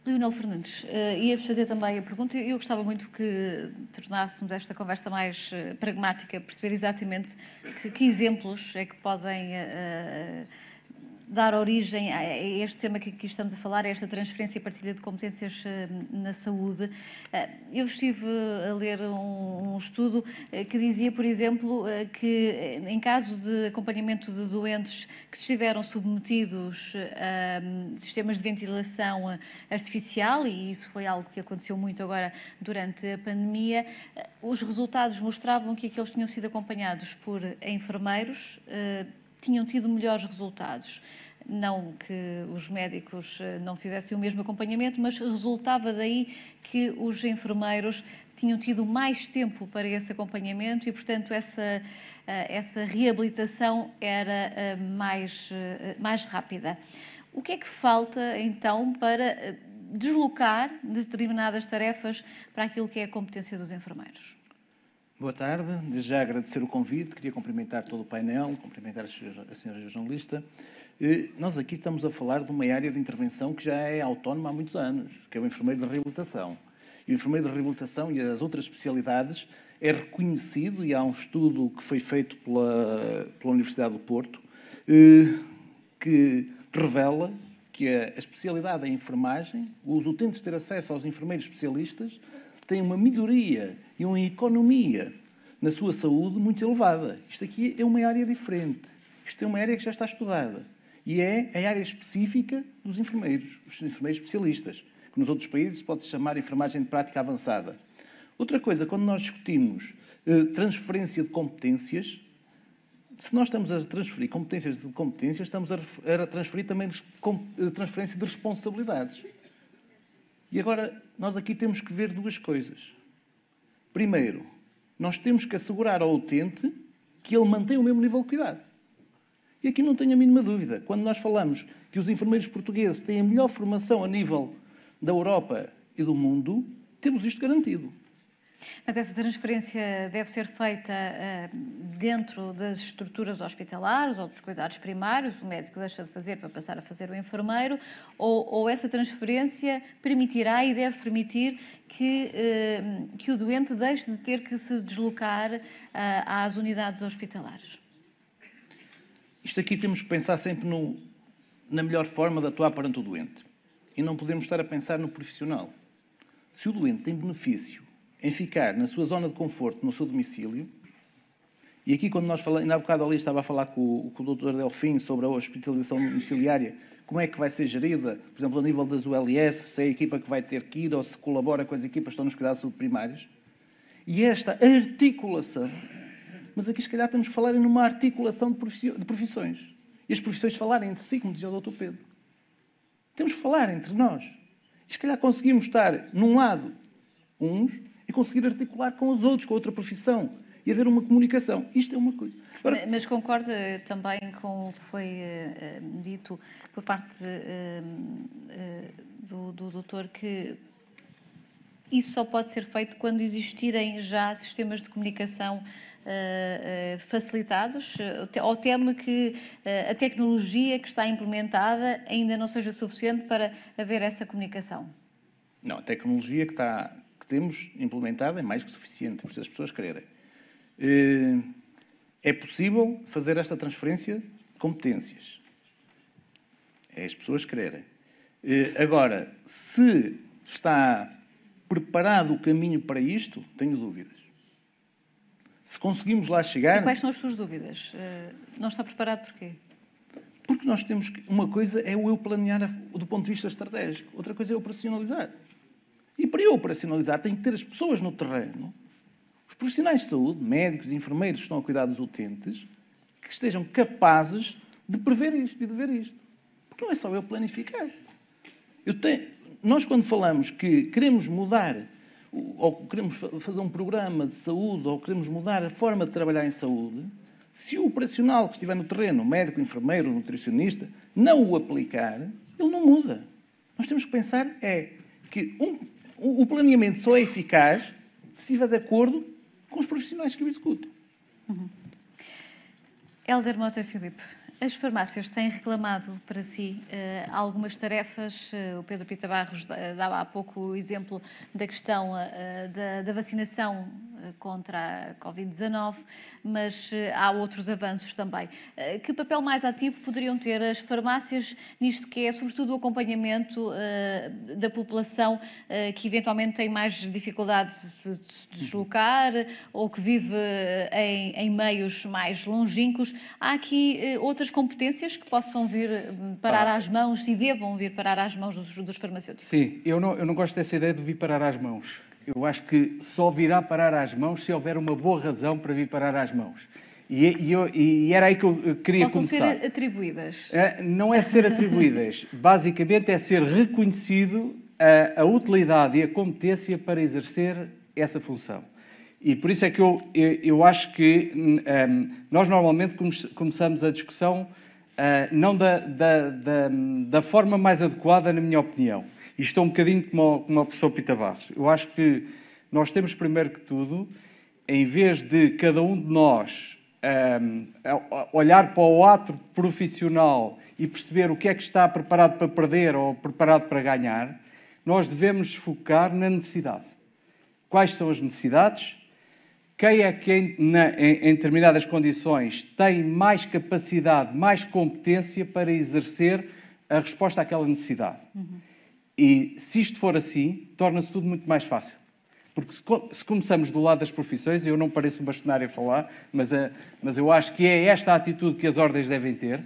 Leonel Fernandes, uh, eh, ia-vos fazer também a pergunta. Eu gostava muito que tornássemos esta conversa mais uh, pragmática, perceber exatamente que, que, exemplos é que podem. Uh, dar origem a este tema que aqui estamos a falar, a esta transferência e partilha de competências eh, na saúde. Eh, eu estive a ler um, um estudo eh, que dizia, por exemplo, que em caso de acompanhamento de doentes que estiveram submetidos a sistemas de ventilação artificial, e isso foi algo que aconteceu muito agora durante a pandemia, os resultados mostravam que aqueles tinham sido acompanhados por enfermeiros tinham tido melhores resultados. Não que os médicos eh, não fizessem o mesmo acompanhamento, mas resultava daí que os enfermeiros tinham tido mais tempo para esse acompanhamento e, portanto, essa, eh, essa reabilitação era eh, mais, mais rápida. O que é que falta, então, para deslocar determinadas tarefas para aquilo que é a competência dos enfermeiros? Boa tarde. Desde já agradecer o convite, queria cumprimentar todo o painel, cumprimentar a senhora jornalista. Nós aqui estamos a falar de uma área de intervenção que já é autónoma há muitos anos, que é o enfermeiro de reabilitação. E o enfermeiro de reabilitação e as outras especialidades é reconhecido, e há um estudo que foi feito pela, pela Universidade do Porto, que revela que a especialidade da enfermagem, os utentes ter acesso aos enfermeiros especialistas, têm uma melhoria e uma economia na sua saúde muito elevada. Isto aqui é uma área diferente. Isto é uma área que já está estudada. E é a área específica dos enfermeiros, os enfermeiros especialistas, que nos outros países pode-se chamar enfermagem de prática avançada. Outra coisa, quando nós discutimos eh, transferência de competências, se nós estamos a transferir competências de competências, estamos a, a transferir também eh, transferência de responsabilidades. E agora, nós aqui temos que ver duas coisas. Primeiro, nós temos que assegurar ao utente que ele mantém o mesmo nível de cuidado. E aqui não tenho a mínima dúvida. Quando nós falamos que os enfermeiros portugueses têm a melhor formação a nível da Europa e do mundo, temos isto garantido. Mas essa transferência deve ser feita eh, dentro das estruturas hospitalares ou dos cuidados primários, o médico deixa de fazer para passar a fazer o enfermeiro, ou, ou essa transferência permitirá e deve permitir que, eh, que o doente deixe de ter que se deslocar eh, às unidades hospitalares? Isto aqui temos que pensar sempre no, na melhor forma de atuar perante o doente. E não podemos estar a pensar no profissional. Se o doente tem benefício em ficar na sua zona de conforto, no seu domicílio, e aqui, quando nós falamos, ainda há bocado ali estava a falar com, com o Dr. Delfim sobre a hospitalização domiciliária, como é que vai ser gerida, por exemplo, a nível das ULS, se é a equipa que vai ter que ir ou se colabora com as equipas que estão nos cuidados primários. E esta articulação, mas aqui se calhar temos que falar numa articulação de profissões. E as profissões falarem entre si, como dizia o Dr. Pedro. Temos que falar entre nós. E se calhar conseguimos estar, num lado, uns, e conseguir articular com os outros, com outra profissão e haver uma comunicação. Isto é uma coisa. Agora... Mas concorda também com o que foi uh, dito por parte uh, uh, do, do doutor que isso só pode ser feito quando existirem já sistemas de comunicação facilitados? Ou teme que a tecnologia que está implementada ainda não seja suficiente para haver essa comunicação? Não, a tecnologia que está, temos implementado é mais que suficiente, se as pessoas quererem. Eh, é possível fazer esta transferência de competências. É as pessoas quererem. Eh, agora, se está preparado o caminho para isto, tenho dúvidas. Se conseguimos lá chegar. E quais são as suas dúvidas? Eh, não está preparado porquê? Porque nós temos que. Uma coisa é o eu planear do ponto de vista estratégico, outra coisa é o operacionalizar. E para eu operacionalizar, tenho que ter as pessoas no terreno, os profissionais de saúde, médicos, enfermeiros que estão a cuidar dos utentes, que estejam capazes de prever isto e de ver isto. Porque não é só eu planificar. Eu tenho... Nós, quando falamos que queremos mudar, ou queremos fazer um programa de saúde, ou queremos mudar a forma de trabalhar em saúde, se o operacional que estiver no terreno, médico, enfermeiro, nutricionista, não o aplicar, ele não muda. Nós temos que pensar é que um o planeamento só é eficaz se estiver de acordo com os profissionais que o executam. Uhum. Helder Mota Filipe, as farmácias têm reclamado para si uh, algumas tarefas. Uh, o Pedro Pita Barros dava há pouco o exemplo da questão uh, da, da, vacinação contra a Covid-19, mas há outros avanços também. que papel mais ativo poderiam ter as farmácias nisto que é, sobretudo, o acompanhamento da população que eventualmente tem mais dificuldade de se deslocar ou que vive em, em meios mais longínquos? Há aqui outras competências que possam vir eh, parar ah. às mãos e devam vir parar às mãos dos, dos farmacêuticos? Sim, eu não, eu não gosto dessa ideia de vir parar às mãos. Eu acho que só virá parar às mãos se houver uma boa razão para vir parar às mãos. E, e, eu, e era aí que eu queria Possam começar. Possam ser atribuídas. É, não é ser atribuídas. Basicamente é ser reconhecido a, a utilidade e a competência para exercer essa função. E por isso é que eu, eu, eu acho que um, hum, nós normalmente come começamos a discussão uh, não da, da, da, da, forma mais adequada, na minha opinião. Isto é um bocadinho como, como o professor Pita Barros. Eu acho que nós temos, primeiro que tudo, em vez de cada um de nós um, olhar para o ato profissional e perceber o que é que está preparado para perder ou preparado para ganhar, nós devemos focar na necessidade. Quais são as necessidades? quem é que em, na, em, em determinadas condições tem mais capacidade, mais competência para exercer a resposta àquela necessidade. Uhum. E se isto for assim, torna-se tudo muito mais fácil. Porque se, se, começamos do lado das profissões, eu não pareço um bastonário a falar, mas, a, eh, mas eu acho que é esta a atitude que as ordens devem ter,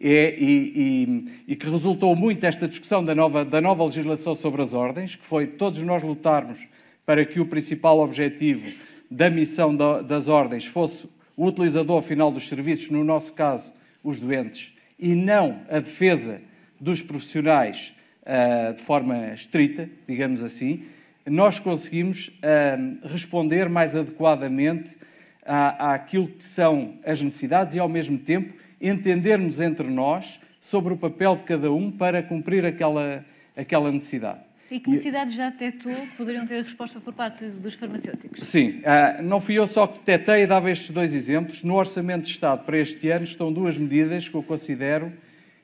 é, e, e, e, que resultou muito desta discussão da nova, da nova legislação sobre as ordens, que foi todos nós lutarmos para que o principal objetivo da missão das ordens fosse o utilizador final dos serviços, no nosso caso, os doentes, e não a defesa dos profissionais ah, de forma estrita, digamos assim, nós conseguimos ah, responder mais adequadamente àquilo que são as necessidades e, ao mesmo tempo, entendermos entre nós sobre o papel de cada um para cumprir aquela, aquela necessidade. E que necessidades já detectou que poderiam ter resposta por parte dos farmacêuticos? Sim, ah, não fui eu só que detectei e dava estes dois exemplos. No Orçamento de Estado para este ano estão duas medidas que eu considero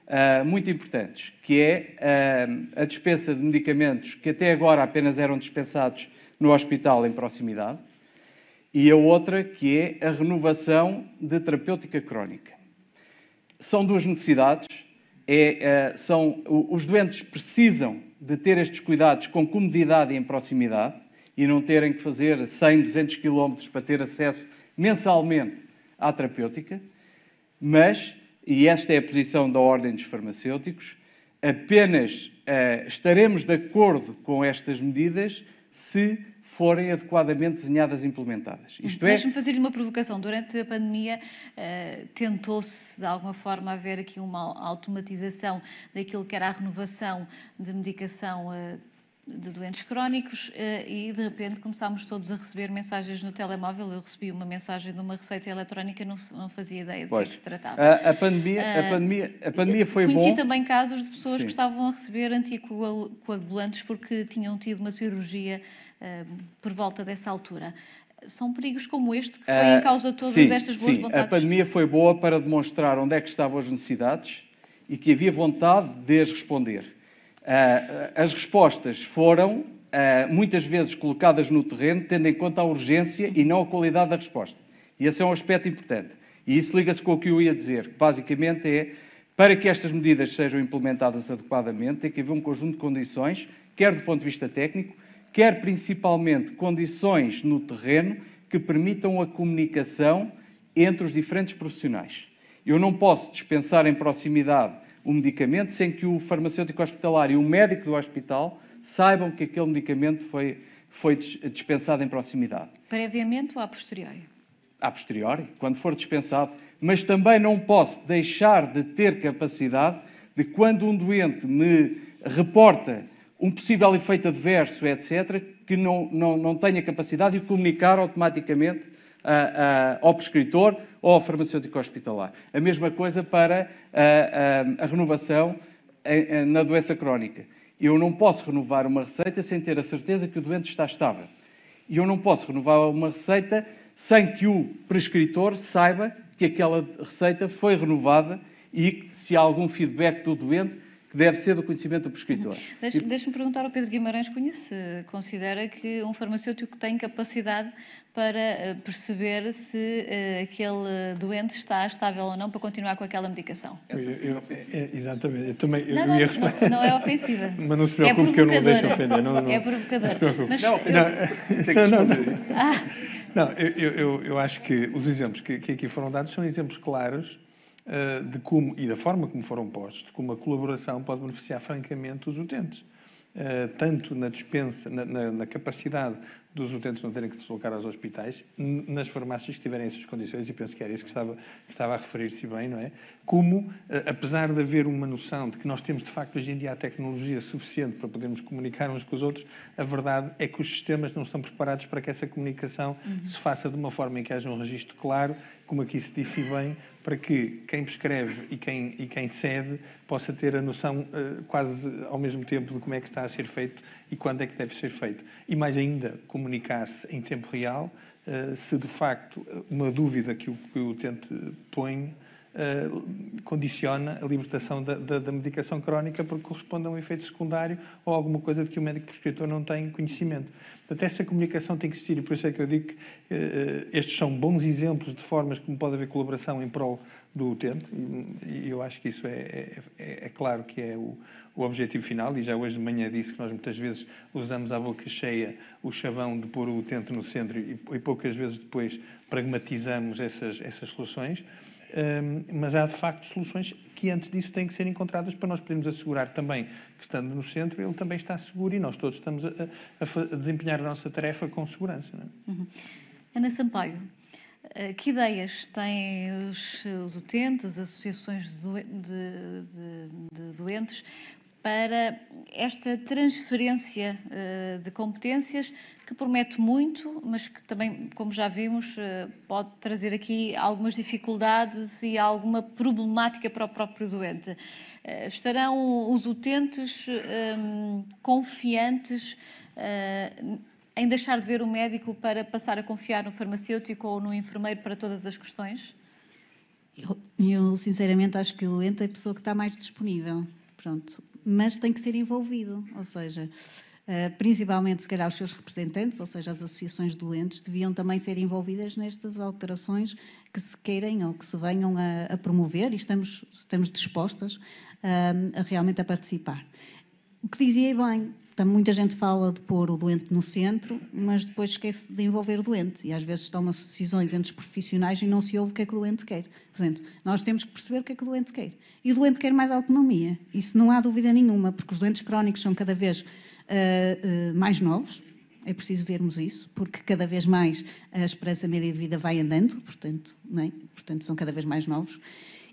ah, muito importantes, que é ah, a dispensa de medicamentos que até agora apenas eram dispensados no hospital em proximidade, e a outra que é a renovação de terapêutica crónica. São duas necessidades. É, são, os doentes precisam de ter estes cuidados com comodidade e em proximidade e não terem que fazer 100, 200 quilómetros para ter acesso mensalmente à terapêutica, mas, e esta é a posição da Ordem dos Farmacêuticos, apenas uh, estaremos de acordo com estas medidas se forem adequadamente desenhadas e implementadas. Uhum. Isto é... Deixe-me fazer-lhe uma provocação. Durante a pandemia, uh, tentou-se, de alguma forma, haver aqui uma automatização daquilo que era a renovação de medicação uh, de doentes crónicos eh, e de repente começámos todos a receber mensagens no telemóvel. Eu recebi uma mensagem de uma receita eletrónica, não, não fazia ideia de é pois. que se tratava. A, a pandemia, a pandemia, a pandemia foi conheci bom. Conheci também casos de pessoas Sim. que estavam a receber anticoagulantes porque tinham tido uma cirurgia Ehm, por volta dessa altura. São perigos como este que põem em ah, causa todas sim, estas boas sim. vontades? A pandemia foi boa para demonstrar onde é que estavam as necessidades e que havia vontade de as responder. Ah, ah, as respostas foram muitas vezes colocadas no terreno, tendo em conta a urgência e não a qualidade da resposta. E esse é um aspecto importante. E isso liga-se com o que eu ia dizer, que basicamente é para que estas medidas sejam implementadas adequadamente, tem que haver um conjunto de condições, quer do ponto de vista técnico, quer principalmente condições no terreno que permitam a comunicação entre os diferentes profissionais. Eu não posso dispensar em proximidade o um medicamento sem que o farmacêutico hospitalar e o médico do hospital saibam que aquele medicamento foi, foi dispensado em proximidade. Previamente ou a posteriori? A posteriori, quando for dispensado. Mas também não posso deixar de ter capacidade de, quando um doente me reporta um possível efeito adverso, etc., que não, não, não tenha capacidade de comunicar automaticamente a, ah, a, ah, ao prescritor ou ao farmacêutico hospitalar. A mesma coisa para a, ah, a renovação eh, eh, na doença crónica. Eu não posso renovar uma receita sem ter a certeza que o doente está estável. E eu não posso renovar uma receita sem que o prescritor saiba que aquela receita foi renovada e se há algum feedback do doente que deve ser do conhecimento do prescritor. Deixe-me perguntar ao Pedro Guimarães conhece, considera que um farmacêutico tem capacidade para eh, perceber se uh, aquele doente está estável ou não para continuar com aquela medicação. É eu, eu, eu, é, é, exatamente. Eu também, não, não, não, não, é ofensiva. Mas não se preocupe é que eu não o deixo ofender. Não, não, é provocador. Não, mas, não, não, não, ah. não. eu, acho que os exemplos que, que aqui foram dados são exemplos claros eh, de como, e da forma como foram postos, de como a colaboração pode beneficiar francamente os utentes. Eh, tanto na dispensa, na, na, na capacidade dos utentes não terem que se deslocar aos hospitais, nas farmácias que tiverem essas condições, e penso que era isso que estava, que estava a referir-se bem, não é? Como, eh, apesar de haver uma noção de que nós temos, de facto, hoje em dia a tecnologia suficiente para podermos comunicar uns com os outros, a verdade é que os sistemas não estão preparados para que essa comunicação uhum. se faça de uma forma em que haja um registro claro, como aqui se disse bem, para que quem prescreve e quem, e quem cede possa ter a noção eh, quase ao mesmo tempo de como é que está a ser feito e quando é que deve ser feito. E mais ainda, comunicar-se em tempo real, eh, se de facto eh, uma dúvida que o, utente põe eh, condiciona a libertação da, da, da, medicação crónica porque corresponde a um efeito secundário ou alguma coisa de que o médico prescritor não tem conhecimento. Portanto, essa comunicação tem que existir e por isso é que eu digo que estes são bons exemplos de formas como pode haver colaboração em prol do utente e, e eu acho que isso é, é, é, é claro que é o, o objetivo final, e já hoje de manhã disse que nós muitas vezes usamos à boca cheia o chavão de pôr o utente no centro e, e poucas vezes depois pragmatizamos essas, essas soluções. Um, mas há de facto soluções que antes disso têm que ser encontradas para nós podermos assegurar também que, estando no centro, ele também está seguro e nós todos estamos a, a, a desempenhar a nossa tarefa com segurança. É? Uhum. Ana Sampaio, eh, que ideias têm os, os utentes, as associações de, de, de, de doentes, para esta transferência eh, de competências que promete muito, mas que também, como já vimos, eh, pode trazer aqui algumas dificuldades e alguma problemática para o próprio doente. Eh, estarão os utentes ehm, confiantes em deixar de ver o médico para passar a confiar no farmacêutico ou no enfermeiro para todas as questões? Eu, eu sinceramente acho que o doente é a pessoa que está mais disponível Pronto. Mas tem que ser envolvido, ou seja, eh, principalmente se calhar os seus representantes, ou seja, as associações doentes, deviam também ser envolvidas nestas alterações que se queirem ou que se venham a, a promover e estamos, estamos dispostas a, eh, a realmente a participar. O que dizia bem, muita gente fala de pôr o doente no centro, mas depois esquece de envolver o doente. E às vezes toma-se decisões entre os profissionais e não se ouve o que é que o doente quer. Portanto, nós temos que perceber o que é que o doente quer. E o doente quer mais autonomia. Isso não há dúvida nenhuma, porque os doentes crónicos são cada vez uh, uh, mais novos. É preciso vermos isso, porque cada vez mais a esperança média de vida vai andando, portanto, é? portanto são cada vez mais novos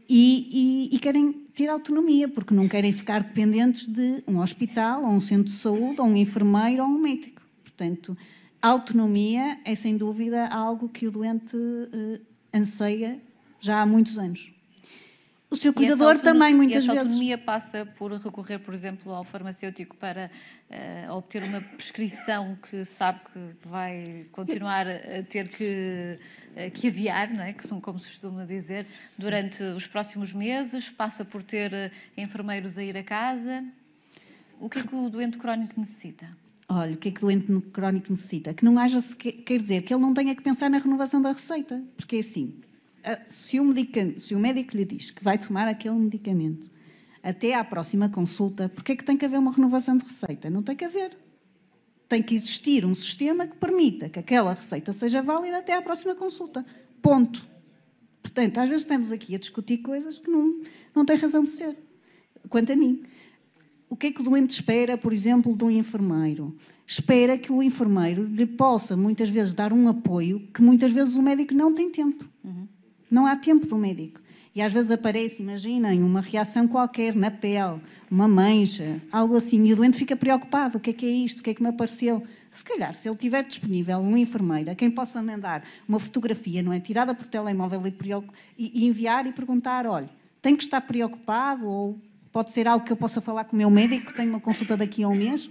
e, e, e, querem ter autonomia, porque não querem ficar dependentes de um hospital, ou um centro de saúde, ou um enfermeiro, ou um médico. Portanto, autonomia é sem dúvida algo que o doente eh, anseia já há muitos anos o seu cuidador também, muitas vezes. A autonomia passa por recorrer, por exemplo, ao farmacêutico para uh, obter uma prescrição que sabe que vai continuar a ter que, uh, que aviar, não é? que são como se costuma dizer, Sim. durante os próximos meses, passa por ter eh, enfermeiros a ir a casa. O que é que o doente crónico necessita? Olha, o que é que o doente crónico necessita? Que não haja, quer dizer, que ele não tenha que pensar na renovação da receita, porque é assim, se o, se o médico lhe diz que vai tomar aquele medicamento até à próxima consulta, porque é que tem que haver uma renovação de receita? Não tem que haver. Tem que existir um sistema que permita que aquela receita seja válida até à próxima consulta. Ponto. Portanto, às vezes estamos aqui a discutir coisas que não, não têm razão de ser. Quanto a mim, o que é que o doente espera, por exemplo, de um enfermeiro? Espera que o enfermeiro lhe possa, muitas vezes, dar um apoio que muitas vezes o médico não tem tempo. Uhum. Não há tempo do médico. E às vezes aparece, imaginem, uma reação qualquer na pele, uma mancha, algo assim, e o doente fica preocupado: o que é que é isto? O que é que me apareceu? Se calhar, se ele tiver disponível um enfermeiro a quem possa mandar uma fotografia, não é? Tirada por telemóvel e, enviar e perguntar: olha, tem que estar preocupado? Ou pode ser algo que eu possa falar com o meu médico, que tenho uma consulta daqui a um mês?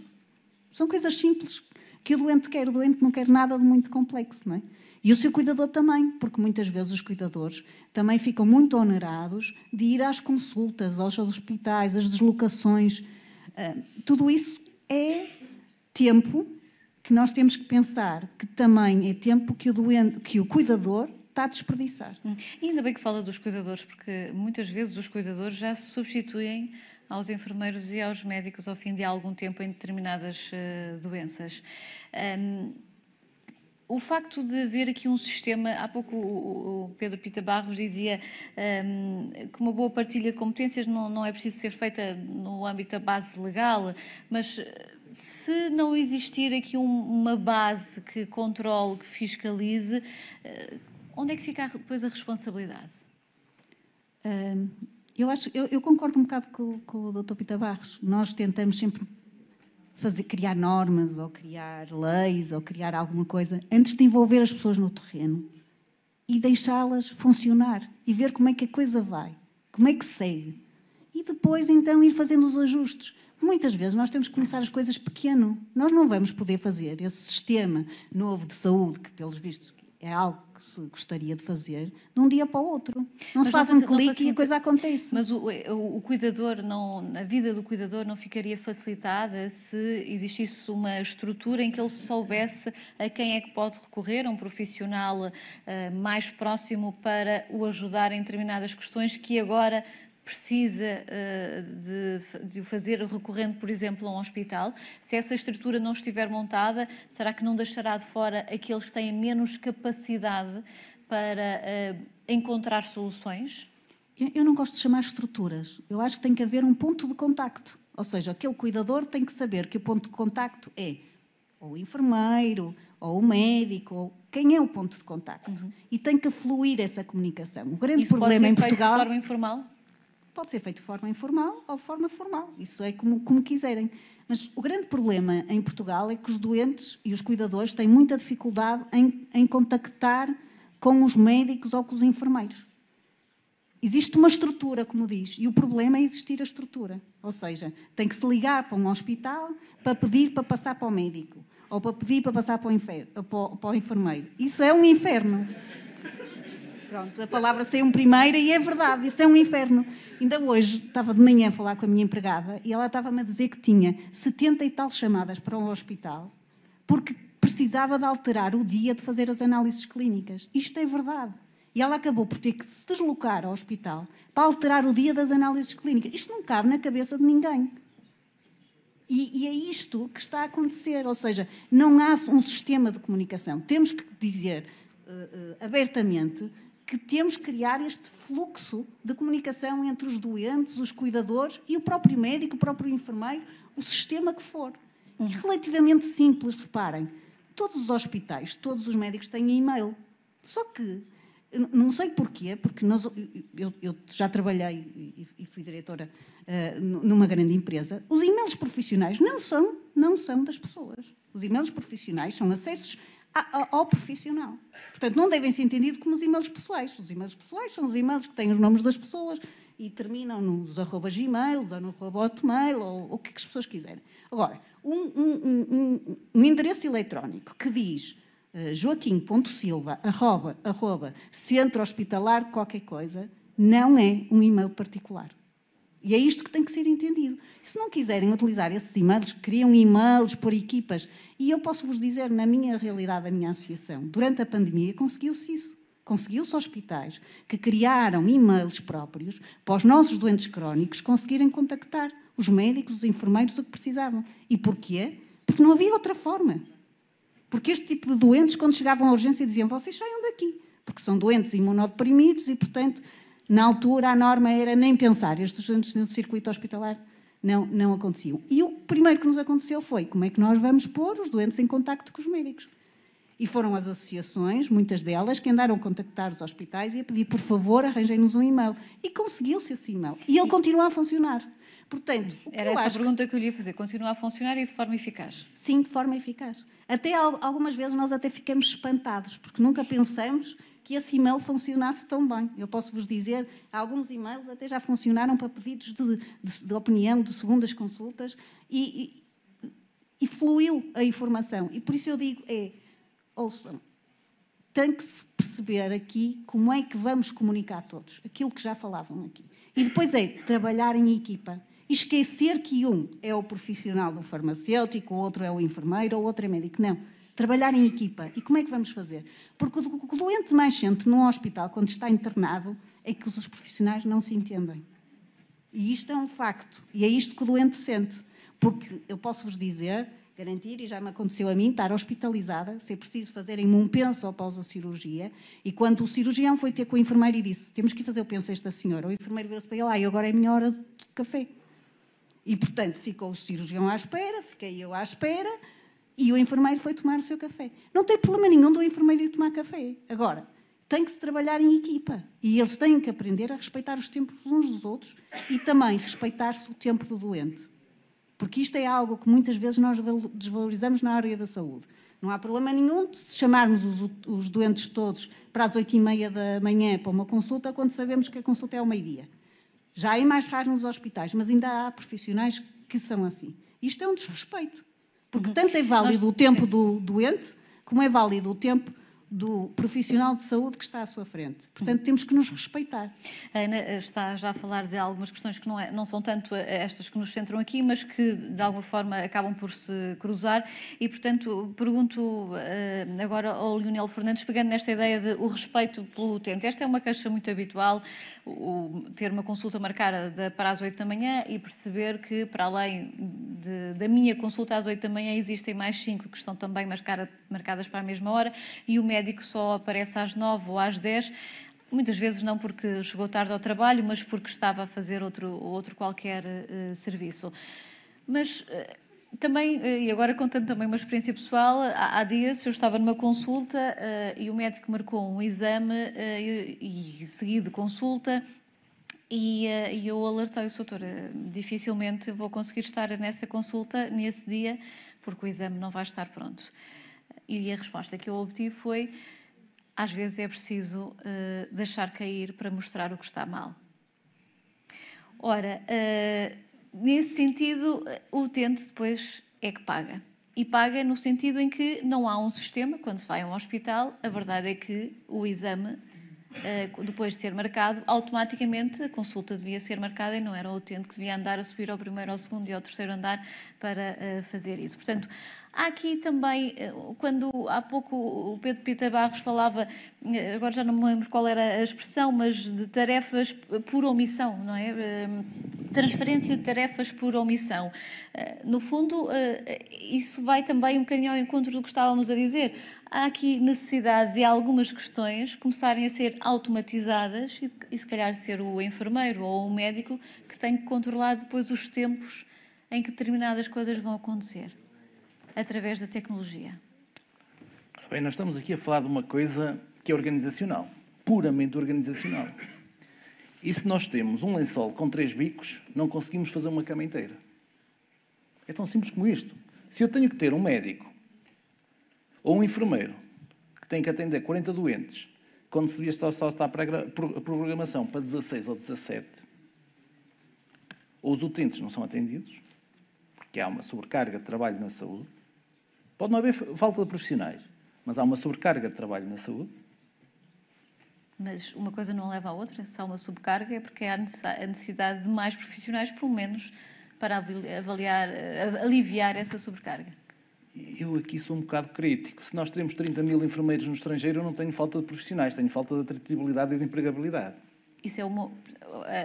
São coisas simples que o doente quer, o doente não quer nada de muito complexo, não é? E o seu cuidador também, porque muitas vezes os cuidadores também ficam muito onerados de ir às consultas, aos hospitais, às deslocações. Ah, tudo isso é tempo que nós temos que pensar que também é tempo que o, doente, que o cuidador está a desperdiçar. Hum. E ainda bem que fala dos cuidadores, porque muitas vezes os cuidadores já se substituem aos enfermeiros e aos médicos ao fim de algum tempo em determinadas uh, doenças. Um, o facto de haver aqui um sistema, há pouco o, Pedro Pita Barros dizia um, que uma boa partilha de competências não, não é preciso ser feita no âmbito da base legal, mas eh, se não existir aqui um, uma base que controle, que fiscalize, eh, onde é que fica depois a responsabilidade? Um, eu, acho, eu, eu, concordo um bocado com, com o Dr. Pita Barros. Nós tentamos sempre fazer, criar normas ou criar leis ou criar alguma coisa antes de envolver as pessoas no terreno e deixá-las funcionar e ver como é que a coisa vai, como é que segue. E depois, então, ir fazendo os ajustes. Muitas vezes nós temos que começar as coisas pequeno. Nós não vamos poder fazer esse sistema novo de saúde, que, pelos vistos, é algo que se gostaria de fazer de um dia para o outro. Não mas se faz um assim, clique e a assim. coisa acontece. Mas o, é, o, o, cuidador, não, a vida do cuidador não ficaria facilitada se existisse uma estrutura em que ele soubesse a quem é que pode recorrer, a um profissional uh, mais próximo para o ajudar em determinadas questões que agora precisa eh, de, de o fazer recorrendo, por exemplo, a um hospital? Se essa estrutura não estiver montada, será que não deixará de fora aqueles que têm menos capacidade para eh, encontrar soluções? Eu, eu não gosto de chamar estruturas. Eu acho que tem que haver um ponto de contacto. Ou seja, aquele cuidador tem que saber que o ponto de contacto é ou o enfermeiro, ou o médico, ou quem é o ponto de contacto. Uhum. E tem que fluir essa comunicação. O grande Isso problema pode ser em Portugal. De forma informal? Pode ser feito de forma informal ou de forma formal, isso é como, como quiserem. Mas o grande problema em Portugal é que os doentes e os cuidadores têm muita dificuldade em, em contactar com os médicos ou com os enfermeiros. Existe uma estrutura, como diz, e o problema é existir a estrutura. Ou seja, tem que se ligar para um hospital para pedir para passar para o médico, ou para pedir para passar para o, para para o enfermeiro. Isso é um inferno. Pronto, a palavra saiu primeira e é verdade, isso é um inferno. Ainda hoje estava de manhã a falar com a minha empregada e ela estava-me a dizer que tinha 70 e tal chamadas para um hospital porque precisava de alterar o dia de fazer as análises clínicas. Isto é verdade. E ela acabou por ter que se deslocar ao hospital para alterar o dia das análises clínicas. Isto não cabe na cabeça de ninguém. E, e, é isto que está a acontecer, ou seja, não há um sistema de comunicação. Temos que dizer uh, uh, abertamente que temos que criar este fluxo de comunicação entre os doentes, os cuidadores e o próprio médico, o próprio enfermeiro, o sistema que for. Uhum. E relativamente simples, reparem, todos os hospitais, todos os médicos têm e-mail. Só que, não sei porquê, porque nós, eu, eu, já trabalhei e, fui diretora uh, numa grande empresa, os e-mails profissionais não são, não são das pessoas. Os e-mails profissionais são acessos ah, ah, ao profissional. Portanto, não devem ser entendidos como os e-mails pessoais. Os e-mails pessoais são os e-mails que têm os nomes das pessoas e terminam nos arroba gmails ou no arroba hotmail ou o que, é que as pessoas quiserem. Agora, um, um, um, um endereço eletrónico que diz uh, joaquim.silva arroba, arroba centro hospitalar qualquer coisa não é um e-mail particular. E é isto que tem que ser entendido. Se não quiserem utilizar esses e-mails, criam e-mails por equipas. E eu posso vos dizer, na minha realidade, na minha associação, durante a pandemia conseguiu-se isso. Conseguiu-se hospitais que criaram e-mails próprios para os nossos doentes crónicos conseguirem contactar os médicos, os enfermeiros, o que precisavam. E porquê? Porque não havia outra forma. Porque este tipo de doentes, quando chegavam à urgência, diziam: vocês saiam daqui, porque são doentes imunodeprimidos e, portanto, na altura, a norma era nem pensar. Estes doentes no circuito hospitalar não, não aconteciam. E o primeiro que nos aconteceu foi como é que nós vamos pôr os doentes em contacto com os médicos. E foram as associações, muitas delas, que andaram a contactar os hospitais e a pedir, por favor, arranjem-nos um e-mail. E conseguiu-se esse e-mail. E ele continua a funcionar. Portanto, Era essa a pergunta que... que eu lhe ia fazer. Continua a funcionar e de forma eficaz? Sim, de forma eficaz. Até algumas vezes nós até ficamos espantados, porque nunca pensamos que esse e-mail funcionasse tão bem. Eu posso vos dizer, alguns e-mails até já funcionaram para pedidos de, de, de opinião, de segundas consultas, e, e, e, fluiu a informação. E por isso eu digo, é, ouçam, tem que se perceber aqui como é que vamos comunicar a todos, aquilo que já falavam aqui. E depois é trabalhar em equipa. Esquecer que um é o profissional do farmacêutico, o outro é o enfermeiro, o outro é médico. Não trabalhar em equipa. E como é que vamos fazer? Porque o doente mais sente num hospital, quando está internado, é que os profissionais não se entendem. E isto é um facto. E é isto que o doente sente. Porque eu posso vos dizer, garantir, e já me aconteceu a mim, estar hospitalizada, ser é preciso fazerem-me um penso após a cirurgia. E quando o cirurgião foi ter com o enfermeiro e disse: Temos que fazer o penso a esta senhora, o enfermeiro virou-se para ele: Ah, e agora é a minha hora de café. E, portanto, ficou o cirurgião à espera, fiquei eu à espera, e o enfermeiro foi tomar o seu café. Não tem problema nenhum do enfermeiro ir tomar café. Agora, tem que se trabalhar em equipa. E eles têm que aprender a respeitar os tempos uns dos outros e também respeitar-se o tempo do doente. Porque isto é algo que muitas vezes nós desvalorizamos na área da saúde. Não há problema nenhum de chamarmos os, os doentes todos para as oito e meia da manhã para uma consulta, quando sabemos que a consulta é ao meio-dia. Já é mais raro nos hospitais, mas ainda há profissionais que são assim. Isto é um desrespeito. Porque tanto é válido o tempo do doente, como é válido o tempo do profissional de saúde que está à sua frente. Portanto, temos que nos respeitar. Ana eh, está já a falar de algumas questões que não, é, não são tanto eh, estas que nos centram aqui, mas que de alguma forma acabam por se cruzar. E, portanto, pergunto eh, agora ao Leonel Fernandes, pegando nesta ideia de o respeito pelo utente. Esta é uma caixa muito habitual, o, ter uma consulta marcada para as 8 da manhã e perceber que, para além de, da minha consulta às 8 da manhã, existem mais cinco que estão também marcadas para a mesma hora e o médico médico só aparece às nove ou às dez, muitas vezes não porque chegou tarde ao trabalho, mas porque estava a fazer outro, outro qualquer uh, serviço. Mas uh, também, uh, e agora contando também uma experiência pessoal, há, há dias eu estava numa consulta e o médico marcou um exame e, e segui de consulta e, e, eu alertei o doutor, dificilmente vou conseguir estar nessa consulta nesse dia, porque o exame não vai estar pronto. E a resposta que eu obtive foi: às vezes é preciso uh, deixar cair para mostrar o que está mal. Ora, uh, nesse sentido, o utente depois é que paga. E paga no sentido em que não há um sistema, quando se vai a um hospital, a verdade é que o exame, eh, depois de ser marcado, automaticamente a consulta devia ser marcada e não era o utente que devia andar a subir ao primeiro, ao segundo e ao terceiro andar para fazer isso. Portanto, Há aqui também, eh, quando há pouco o Pedro Pita Barros falava, eh, agora já não me lembro qual era a expressão, mas de tarefas por omissão, não é? Ehm, transferência de tarefas por omissão. Eh, no fundo, isso vai também um bocadinho ao encontro do que estávamos a dizer. Há aqui necessidade de algumas questões começarem a ser automatizadas e, se calhar ser o enfermeiro ou o médico que tem que controlar depois os tempos em que determinadas coisas vão acontecer através da tecnologia? Bem, nós estamos aqui a falar de uma coisa que é organizacional, puramente organizacional. E se nós temos um lençol com três bicos, não conseguimos fazer uma cama inteira. É tão simples como isto. Se eu tenho que ter um médico ou um enfermeiro que tem que atender 40 doentes, quando se devia só, só estar para a programação para 16 ou 17, ou os utentes não são atendidos, porque há uma sobrecarga de trabalho na saúde, Pode não haver falta de profissionais, mas há uma sobrecarga de trabalho na saúde. Mas uma coisa não leva à outra, se há uma sobrecarga é porque há a necessidade de mais profissionais, pelo menos, para avaliar, eh, aliviar essa sobrecarga. Eu aqui sou um bocado crítico. Se nós temos 30 mil enfermeiros no estrangeiro, eu não tenho falta de profissionais, tenho falta de atratibilidade e de empregabilidade. Isso é uma...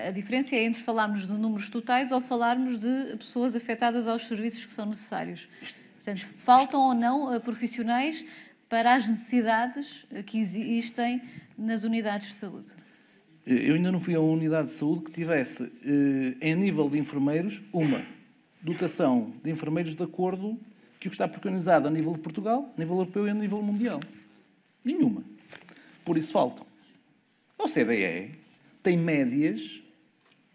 A diferença é entre falarmos de números totais ou falarmos de pessoas afetadas aos serviços que são necessários. Isto Portanto, faltam ou não eh, profissionais para as necessidades eh, que existem nas unidades de saúde? Eu ainda não fui a uma unidade de saúde que tivesse, eh, em nível de enfermeiros, uma dotação de enfermeiros de acordo que o que está preconizado a nível de Portugal, a nível europeu e a nível mundial. Nenhuma. Por isso faltam. A OCDE tem médias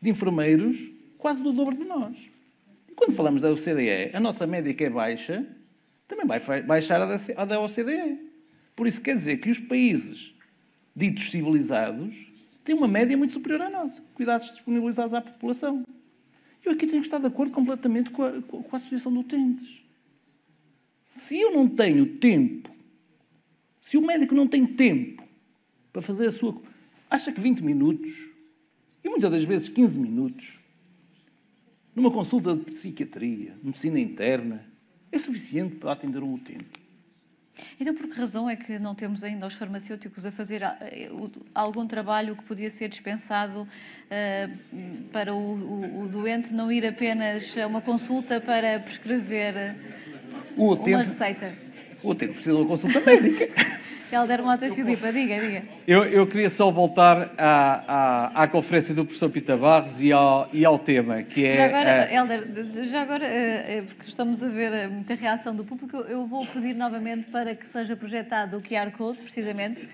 de enfermeiros quase do dobro de nós. Quando falamos da OCDE, a nossa média que é baixa, também vai baixar a da OCDE. Por isso quer dizer que os países ditos civilizados têm uma média muito superior à nossa. Cuidados disponibilizados à população. Eu aqui tenho que estar de acordo completamente com a, com a Associação de Utentes. Se eu não tenho tempo, se o médico não tem tempo para fazer a sua. Acha que 20 minutos, e muitas das vezes 15 minutos, numa consulta de psiquiatria, medicina interna, é suficiente para atender um utente. Então, por que razão é que não temos ainda os farmacêuticos a fazer ah, eh, algum trabalho que podia ser dispensado uh, para o, o, o, doente não ir apenas a uma consulta para prescrever uma receita? O utente precisa de uma consulta médica. Helder Mota Filipa, diga, diga. Eu, eu queria só voltar à, à, à conferência do professor Pita Barros e ao, e ao tema, que é... Já agora, eh, Helder, já agora, eh, eh, porque estamos a ver muita reação do público, eu vou pedir novamente para que seja projetado o QR Code, precisamente,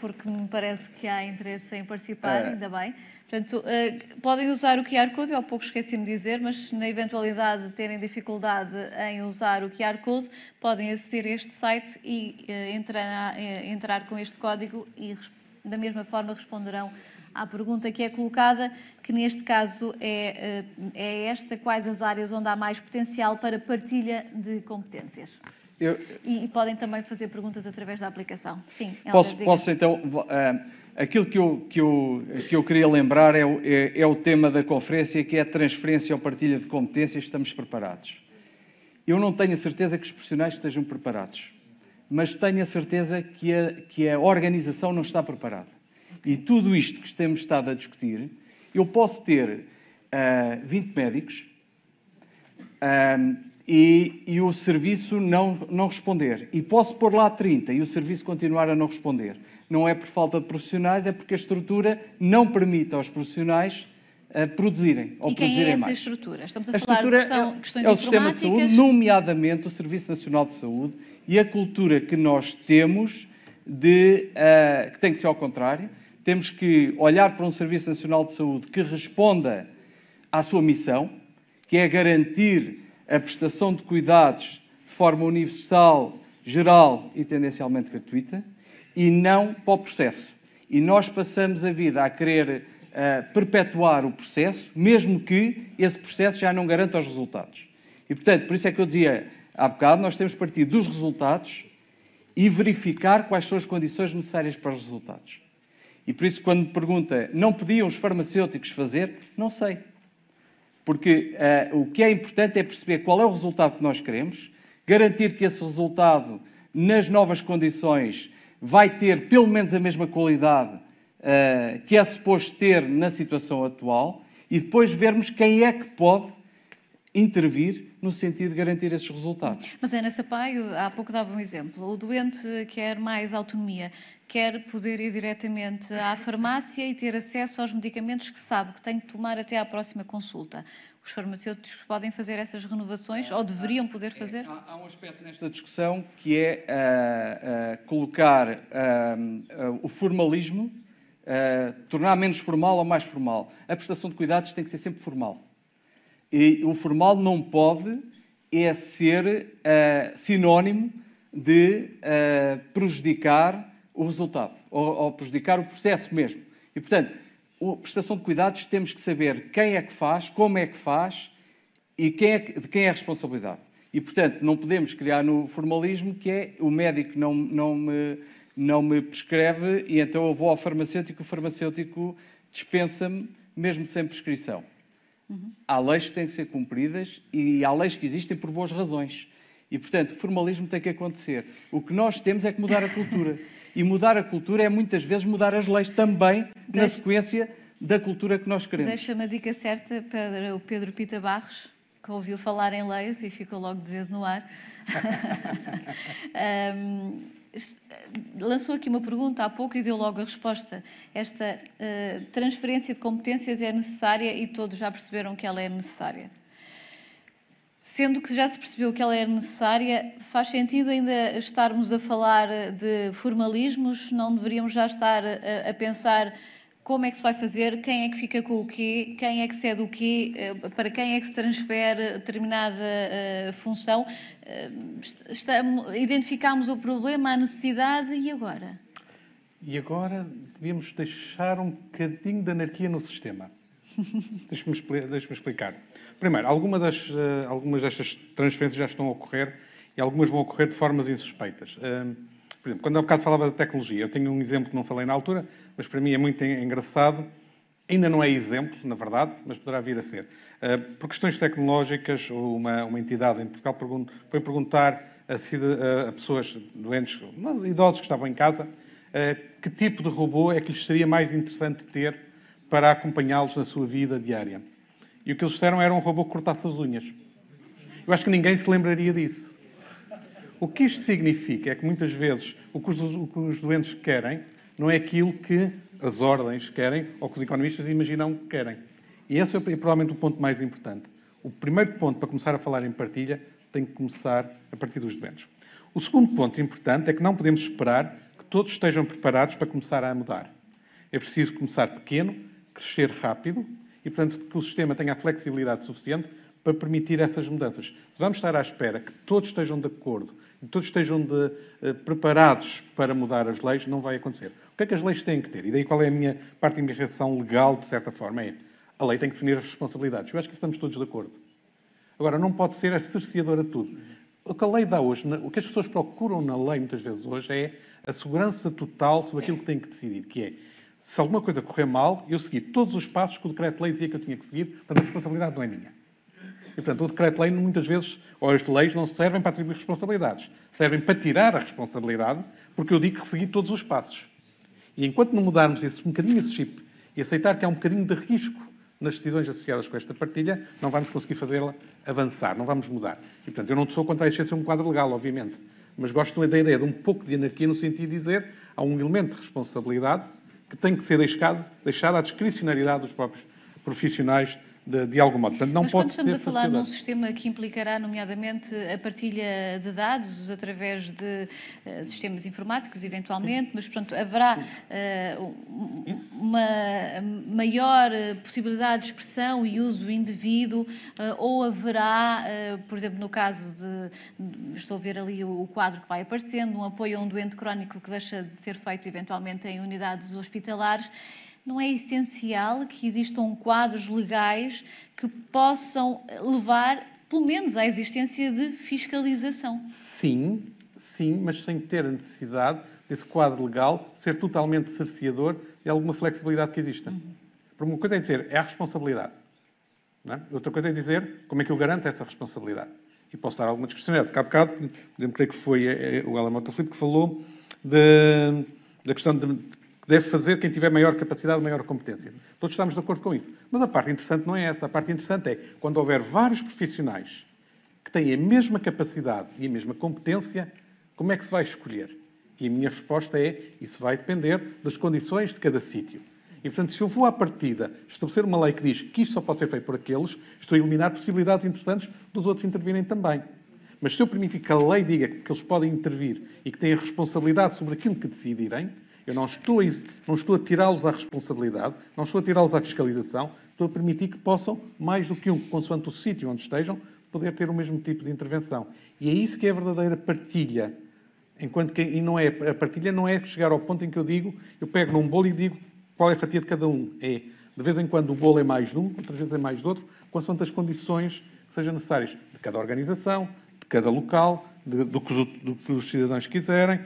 porque me parece que há interesse em participar, ainda bem. Portanto, eh, podem usar o QR Code, eu há pouco esqueci-me de dizer, mas na eventualidade de terem dificuldade em usar o QR Code, podem aceder a este site e eh, entrar, eh, entrar com este código e da mesma forma responderão à pergunta que é colocada, que neste caso é, é esta, quais as áreas onde há mais potencial para partilha de competências. Eu... E, e, podem também fazer perguntas através da aplicação. Sim, Elder, posso, posso então... Uh Aquilo que eu, que eu, que eu queria lembrar é, é, é o tema da conferência, que é a transferência ou partilha de competências. Estamos preparados. Eu não tenho a certeza que os profissionais estejam preparados, mas tenho a certeza que a, que a organização não está preparada. E tudo isto que temos estado a discutir, eu posso ter uh, ah, 20 médicos uh, e, e, o serviço não, não responder. E posso pôr lá 30 e o serviço continuar a não responder não é por falta de profissionais, é porque a estrutura não permite aos profissionais uh, produzirem ou e quem é produzirem é essa mais. estrutura? Estamos a, a falar de questão, é, questões é o sistema de saúde, nomeadamente o Serviço Nacional de Saúde e a cultura que nós temos de uh, que tem que ser ao contrário. Temos que olhar para um Serviço Nacional de Saúde que responda à sua missão, que é garantir a prestação de cuidados de forma universal, geral e tendencialmente gratuita e não para o processo. E nós passamos a vida a querer uh, perpetuar o processo, mesmo que esse processo já não garanta os resultados. E, portanto, por isso é que eu dizia há bocado, nós temos de partir dos resultados e verificar quais são as condições necessárias para os resultados. E por isso, quando me pergunta, não podiam os farmacêuticos fazer? Não sei. Porque uh, o que é importante é perceber qual é o resultado que nós queremos, garantir que esse resultado, nas novas condições, vai ter pelo menos a mesma qualidade uh, que é suposto ter na situação atual e depois vermos quem é que pode intervir no sentido de garantir esses resultados. Mas Ana Sampaio, há pouco dava um exemplo. O doente quer mais autonomia, quer poder ir diretamente à farmácia e ter acesso aos medicamentos que sabe que tem que tomar até à próxima consulta os farmacêuticos podem fazer essas renovações é, ou deveriam poder é, é, fazer? É, há, há, um aspecto nesta discussão que é uh, uh, colocar uh, o formalismo, tornar menos formal ou mais formal. A prestação de cuidados tem que ser sempre formal. E o formal não pode é ser sinónimo de prejudicar o resultado ou, ou prejudicar o processo mesmo. E, portanto, a prestação de cuidados temos que saber quem é que faz, como é que faz e quem é que, de quem é a responsabilidade. E, portanto, não podemos criar no formalismo que é o médico não, não, me, não me prescreve e então eu vou ao farmacêutico, e o farmacêutico dispensa-me mesmo sem prescrição. Uhum. Há leis que têm que ser cumpridas e há leis que existem por boas razões. E, portanto, o formalismo tem que acontecer. O que nós temos é que mudar a cultura. E mudar a cultura é muitas vezes mudar as leis também Deixe... na sequência da cultura que nós queremos. Deixa-me a dica certa para o Pedro Pita Barros, que ouviu falar em leis e ficou logo de dedo no ar. um, lançou aqui uma pergunta há pouco e deu logo a resposta. Esta uh, transferência de competências é necessária e todos já perceberam que ela é necessária. Sendo que já se percebeu que ela é necessária, faz sentido ainda estarmos a falar eh, de formalismos? Não deveríamos já estar eh, a, a pensar como é que se vai fazer, quem é que fica com o quê, quem é que cede o quê, eh, para quem é que se transfere determinada uh, função. Uh, identificámos o problema, a necessidade e agora? E agora devíamos deixar um bocadinho de anarquia no sistema. Deixa-me explicar. Primeiro, alguma das, eh, algumas destas transferências já estão a ocorrer e algumas vão ocorrer de formas insuspeitas. Ehm, por exemplo, quando há bocado falava da tecnologia, eu tenho um exemplo que não falei na altura, mas para mim é muito engraçado. Ainda não é exemplo, na verdade, mas poderá vir a ser. Eh, por questões tecnológicas, uma, uma entidade em Portugal foi perguntar a, a pessoas doentes, idosos que estavam em casa, eh, que tipo de robô é que lhes seria mais interessante ter para acompanhá-los na sua vida diária. E o que eles disseram era um robô que cortasse as unhas. Eu acho que ninguém se lembraria disso. O que isto significa é que muitas vezes o que os, o que os doentes querem não é aquilo que as ordens querem ou que os economistas imaginam que querem. E esse é, é provavelmente o ponto mais importante. O primeiro ponto para começar a falar em partilha tem que começar a partir dos doentes. O segundo ponto importante é que não podemos esperar que todos estejam preparados para começar a mudar. É preciso começar pequeno, crescer rápido e, portanto, que o sistema tenha a flexibilidade suficiente para permitir essas mudanças. Se vamos estar à espera que todos estejam de acordo, que todos estejam de, eh, preparados para mudar as leis, não vai acontecer. O que é que as leis têm que ter? E daí qual é a minha parte de minha reação legal, de certa forma? É a lei tem que definir as responsabilidades. Eu acho que estamos todos de acordo. Agora, não pode ser acerciadora de tudo. O que a lei dá hoje, o que as pessoas procuram na lei muitas vezes hoje é a segurança total sobre aquilo que têm que decidir, que é se alguma coisa correr mal, eu segui todos os passos que o decreto-lei dizia que eu tinha que seguir, portanto a responsabilidade não é minha. E, portanto, o decreto-lei muitas vezes, ou as leis, não servem para atribuir responsabilidades. Servem para tirar a responsabilidade, porque eu digo que segui todos os passos. E enquanto não mudarmos esse, um bocadinho esse chip e aceitar que há um bocadinho de risco nas decisões associadas com esta partilha, não vamos conseguir fazê-la avançar, não vamos mudar. E, portanto, eu não sou contra a existência de um quadro legal, obviamente, mas gosto da ideia de um pouco de anarquia no sentido de dizer há um elemento de responsabilidade que tem que ser deixado, deixado à discricionariedade dos próprios profissionais de, de algum modo. Portanto, não Mas pode quando estamos a falar num sistema que implicará, nomeadamente, a partilha de dados através de uh, sistemas informáticos, eventualmente, Sim. mas, portanto, haverá uh, uma maior eh, possibilidade de expressão e uso indevido, uh, ou haverá, por exemplo, no caso de, estou a ver ali o quadro que vai aparecendo, um apoio a um doente crónico que deixa de ser feito, eventualmente, em unidades hospitalares, não é essencial que existam quadros legais que possam levar, pelo menos, à existência de fiscalização? Sim, sim, mas sem ter a necessidade desse quadro legal ser totalmente cerceador de alguma flexibilidade que exista. Uhum. Porque uma coisa é dizer, é a responsabilidade. É? Outra coisa é dizer como é que eu garanto essa responsabilidade. E posso dar alguma discrecionalidade. É, Há bocado, lembro que foi eh, eh, o Alan Motoflip que falou de, da questão de deve fazer quem tiver maior capacidade, maior competência. Todos estamos de acordo com isso. Mas a parte interessante não é essa. A parte interessante é quando houver vários profissionais que têm a mesma capacidade e a mesma competência, como é que se vai escolher? E a minha resposta é: isso vai depender das condições de cada sítio. E, portanto, se eu vou à partida estabelecer uma lei que diz que isto só pode ser feito por aqueles, estou a eliminar possibilidades interessantes dos outros intervirem também. Mas se eu permitir que a lei diga que eles podem intervir e que têm a responsabilidade sobre aquilo que decidirem, eu não estou, não estou a tirá-los à responsabilidade, não estou a tirá-los à fiscalização, estou a permitir que possam, mais do que um, consoante o sítio onde estejam, poder ter o mesmo tipo de intervenção. E é isso que é a verdadeira partilha. Enquanto que e não é, a partilha não é chegar ao ponto em que eu digo, eu pego num bolo e digo qual é a fatia de cada um. É, de vez em quando, o bolo é mais de um, outras vezes é mais de outro, consoante as condições que sejam necessárias de cada organização, de cada local, de, do, que os, do que os cidadãos quiserem,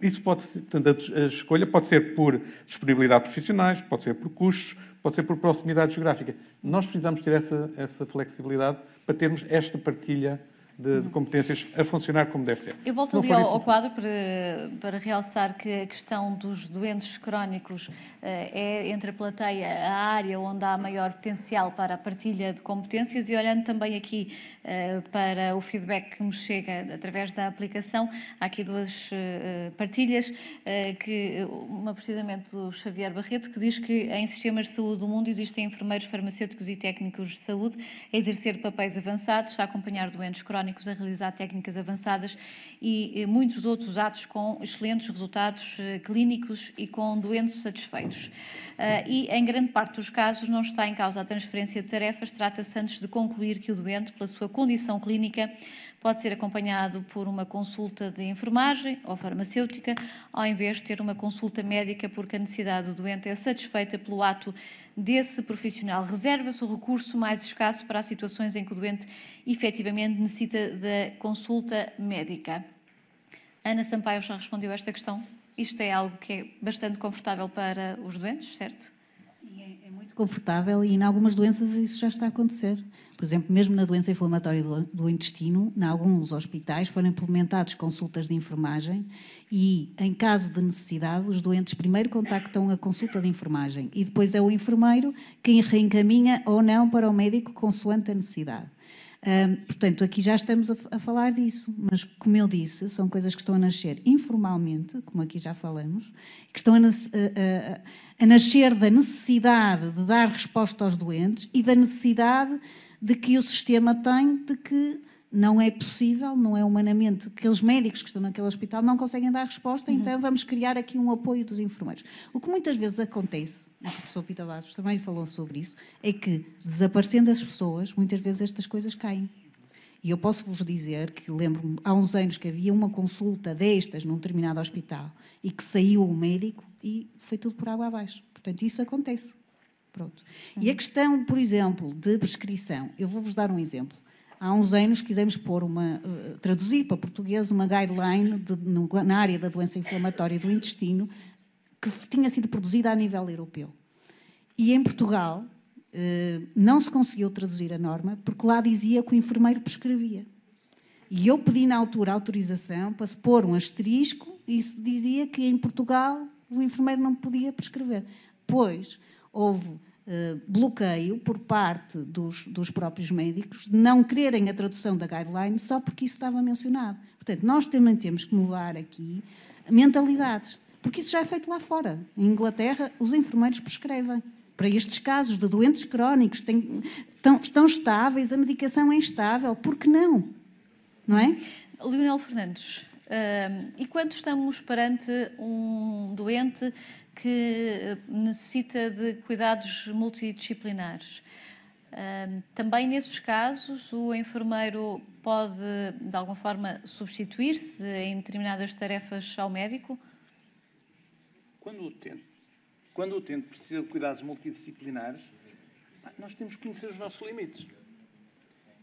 isso pode ser, portanto, a escolha pode ser por disponibilidade profissionais, pode ser por custos, pode ser por proximidade geográfica. Nós precisamos ter essa, essa flexibilidade para termos esta partilha de, de, competências a funcionar como deve ser. Eu volto ali ao, isso... ao, quadro para, para realçar que a questão dos doentes crónicos uh, é entre a plateia a área onde há maior potencial para a partilha de competências e olhando também aqui uh, para o feedback que nos chega através da aplicação, há aqui duas uh, partilhas, que, uma precisamente do Xavier Barreto, que diz que em sistemas de saúde do mundo existem enfermeiros, farmacêuticos e técnicos de saúde a exercer papéis avançados, a acompanhar doentes crónicos eletrónicos, a realizar técnicas avançadas e eh, muitos outros atos com excelentes resultados eh, clínicos e com doentes satisfeitos. Eh, e, em grande parte dos casos, não está em causa a transferência de tarefas, trata-se antes de concluir que o doente, pela sua condição clínica, pode ser acompanhado por uma consulta de enfermagem ou farmacêutica, ao invés de ter uma consulta médica, porque a necessidade do doente é satisfeita pelo ato desse profissional. Reserva-se o recurso mais escasso para as situações em que o doente efetivamente necessita da consulta médica. Ana Sampaio já respondeu a esta questão. Isto é algo que é bastante confortável para os doentes, certo? Sim, é, é muito confortável e em algumas doenças isso já está a acontecer. Por exemplo, mesmo na doença inflamatória do, do intestino, em alguns hospitais foram implementadas consultas de enfermagem e, em caso de necessidade, os doentes primeiro contactam a consulta de enfermagem e depois é o enfermeiro quem reencaminha ou não para o médico consoante a necessidade. portanto, aqui já estamos a, a, falar disso, mas como eu disse, são coisas que estão a nascer informalmente, como aqui já falamos, que estão a, a, a nascer da necessidade de dar resposta aos doentes e da necessidade de que o sistema tem de que não é possível, não é humanamente. Aqueles médicos que estão naquele hospital não conseguem dar resposta, então uhum. então vamos criar aqui um apoio dos enfermeiros. O que muitas vezes acontece, e o professor Pita Bastos também falou sobre isso, é que desaparecendo as pessoas, muitas vezes estas coisas caem. E eu posso vos dizer que lembro-me há uns anos que havia uma consulta destas num determinado hospital e que saiu o médico e foi tudo por água abaixo. Portanto, isso acontece. Pronto. Tá. E a questão, por exemplo, de prescrição, eu vou-vos dar um exemplo. Há uns anos quisemos pôr uma, eh, traduzir para português uma guideline de, na área da doença inflamatória do intestino que tinha sido produzida a nível europeu. E em Portugal eh, não se conseguiu traduzir a norma porque lá dizia que o enfermeiro prescrevia. E eu pedi na altura autorização para se pôr um asterisco e se dizia que em Portugal o enfermeiro não podia prescrever. Pois, houve eh, bloqueio por parte dos, dos, próprios médicos de não quererem a tradução da guideline só porque isso estava mencionado. Portanto, nós também temos que mudar aqui mentalidades, porque isso já é feito lá fora. Em Inglaterra, os enfermeiros prescrevem. Para estes casos de doentes crónicos, têm, estão, estão estáveis, a medicação é instável, por que não? Não é? Leonel Fernandes, Uh, e quando estamos perante um doente que eh, necessita de cuidados multidisciplinares. Também nesses casos, o enfermeiro pode, de alguma forma, substituir-se em determinadas tarefas ao médico? Quando o utente, quando o utente precisa de cuidados multidisciplinares, nós temos que conhecer os nossos limites.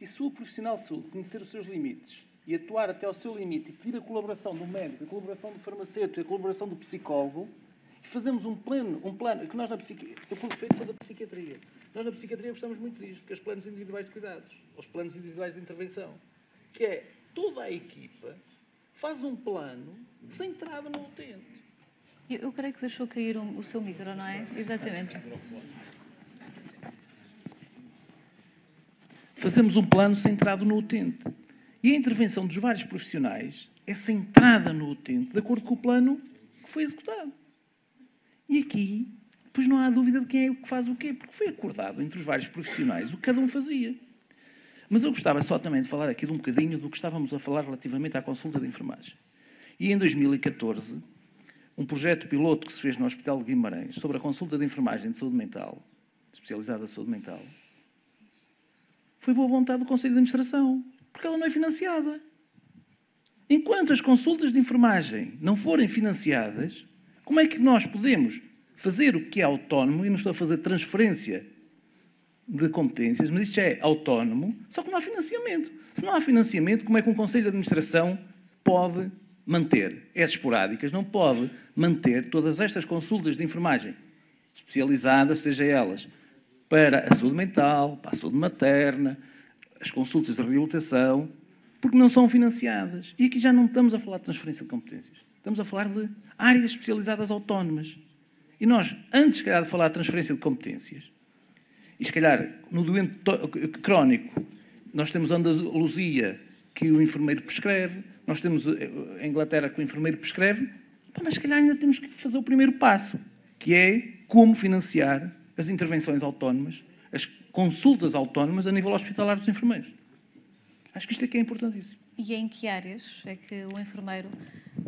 E se o profissional de saúde conhecer os seus limites e atuar até ao seu limite e pedir a colaboração do médico, a colaboração do farmacêutico, a colaboração do psicólogo, fazemos um plano, um plano que nós na psiquiatria, eu por feito sou da psiquiatria, nós na psiquiatria gostamos muito disto, que é os planos individuais de cuidados, ou os planos individuais de intervenção, que é toda a equipa faz um plano centrado no utente. Eu, eu creio que deixou cair um, o seu micro, não é? Exatamente. Fazemos um plano centrado no utente. E a intervenção dos vários profissionais é centrada no utente, de acordo com o plano que foi executado. E aqui, pois não há dúvida de quem é o que faz o quê, porque foi acordado entre os vários profissionais o que cada um fazia. Mas eu gostava só também de falar aqui de um bocadinho do que estávamos a falar relativamente à consulta de enfermagem. E em 2014, um projeto piloto que se fez no Hospital de Guimarães sobre a consulta de enfermagem de saúde mental, especializada em saúde mental, foi boa vontade do Conselho de Administração, porque ela não é financiada. Enquanto as consultas de enfermagem não forem financiadas, como é que nós podemos fazer o que é autónomo e não estou a fazer transferência de competências, mas isto é autónomo, só que não há financiamento. Se não há financiamento, como é que um Conselho de Administração pode manter, essas é esporádicas, não pode manter todas estas consultas de enfermagem especializadas, seja elas para a saúde mental, para a saúde materna, as consultas de reabilitação, porque não são financiadas. E aqui já não estamos a falar de transferência de competências. Estamos a falar de áreas especializadas autónomas. E nós, antes, se calhar, de falar de transferência de competências, e se calhar no doente crónico, nós temos a Andaluzia que o enfermeiro prescreve, nós temos a Inglaterra que o enfermeiro prescreve, mas se calhar ainda temos que fazer o primeiro passo, que é como financiar as intervenções autónomas, as consultas autónomas a nível hospitalar dos enfermeiros. Acho que isto é que é importantíssimo e em que áreas é que o enfermeiro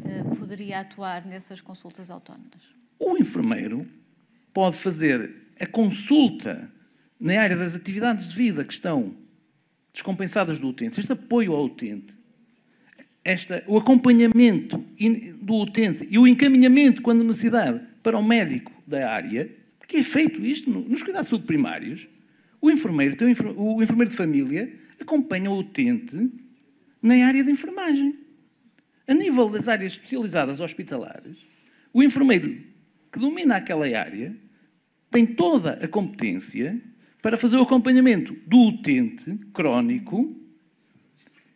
eh, poderia atuar nessas consultas autónomas? O enfermeiro pode fazer a consulta na área das atividades de vida que estão descompensadas do utente, este apoio ao utente, esta, o acompanhamento do utente e o encaminhamento, quando necessidade, para o médico da área, porque é feito isto nos cuidados de saúde primários, o enfermeiro, o enfermeiro de família acompanha o utente na área de enfermagem. A nível das áreas especializadas hospitalares, o enfermeiro que domina aquela área tem toda a competência para fazer o acompanhamento do utente crónico,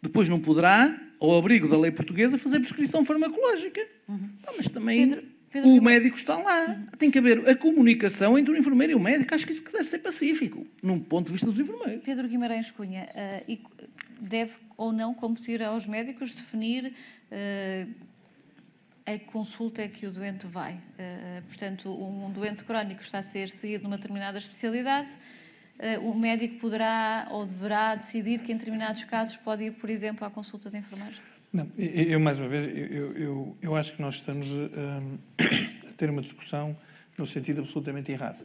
depois não poderá, ao abrigo da lei portuguesa, fazer prescrição farmacológica. Uhum. Ah, mas também. Pedro o médico está lá. Tem que haver a comunicação entre o enfermeiro e o médico. Acho que isso deve ser pacífico, num ponto de vista dos enfermeiros. Pedro Guimarães Cunha, uh, deve ou não competir aos médicos definir uh, a consulta a que o doente vai? Uh, portanto, um doente crónico está a ser seguido numa determinada especialidade. o médico poderá ou deverá decidir que, em determinados casos, pode ir, por exemplo, à consulta de enfermeiros? Não, eu, mais uma vez, eu, eu, eu acho que nós estamos ehm, a ter uma discussão no sentido absolutamente errado,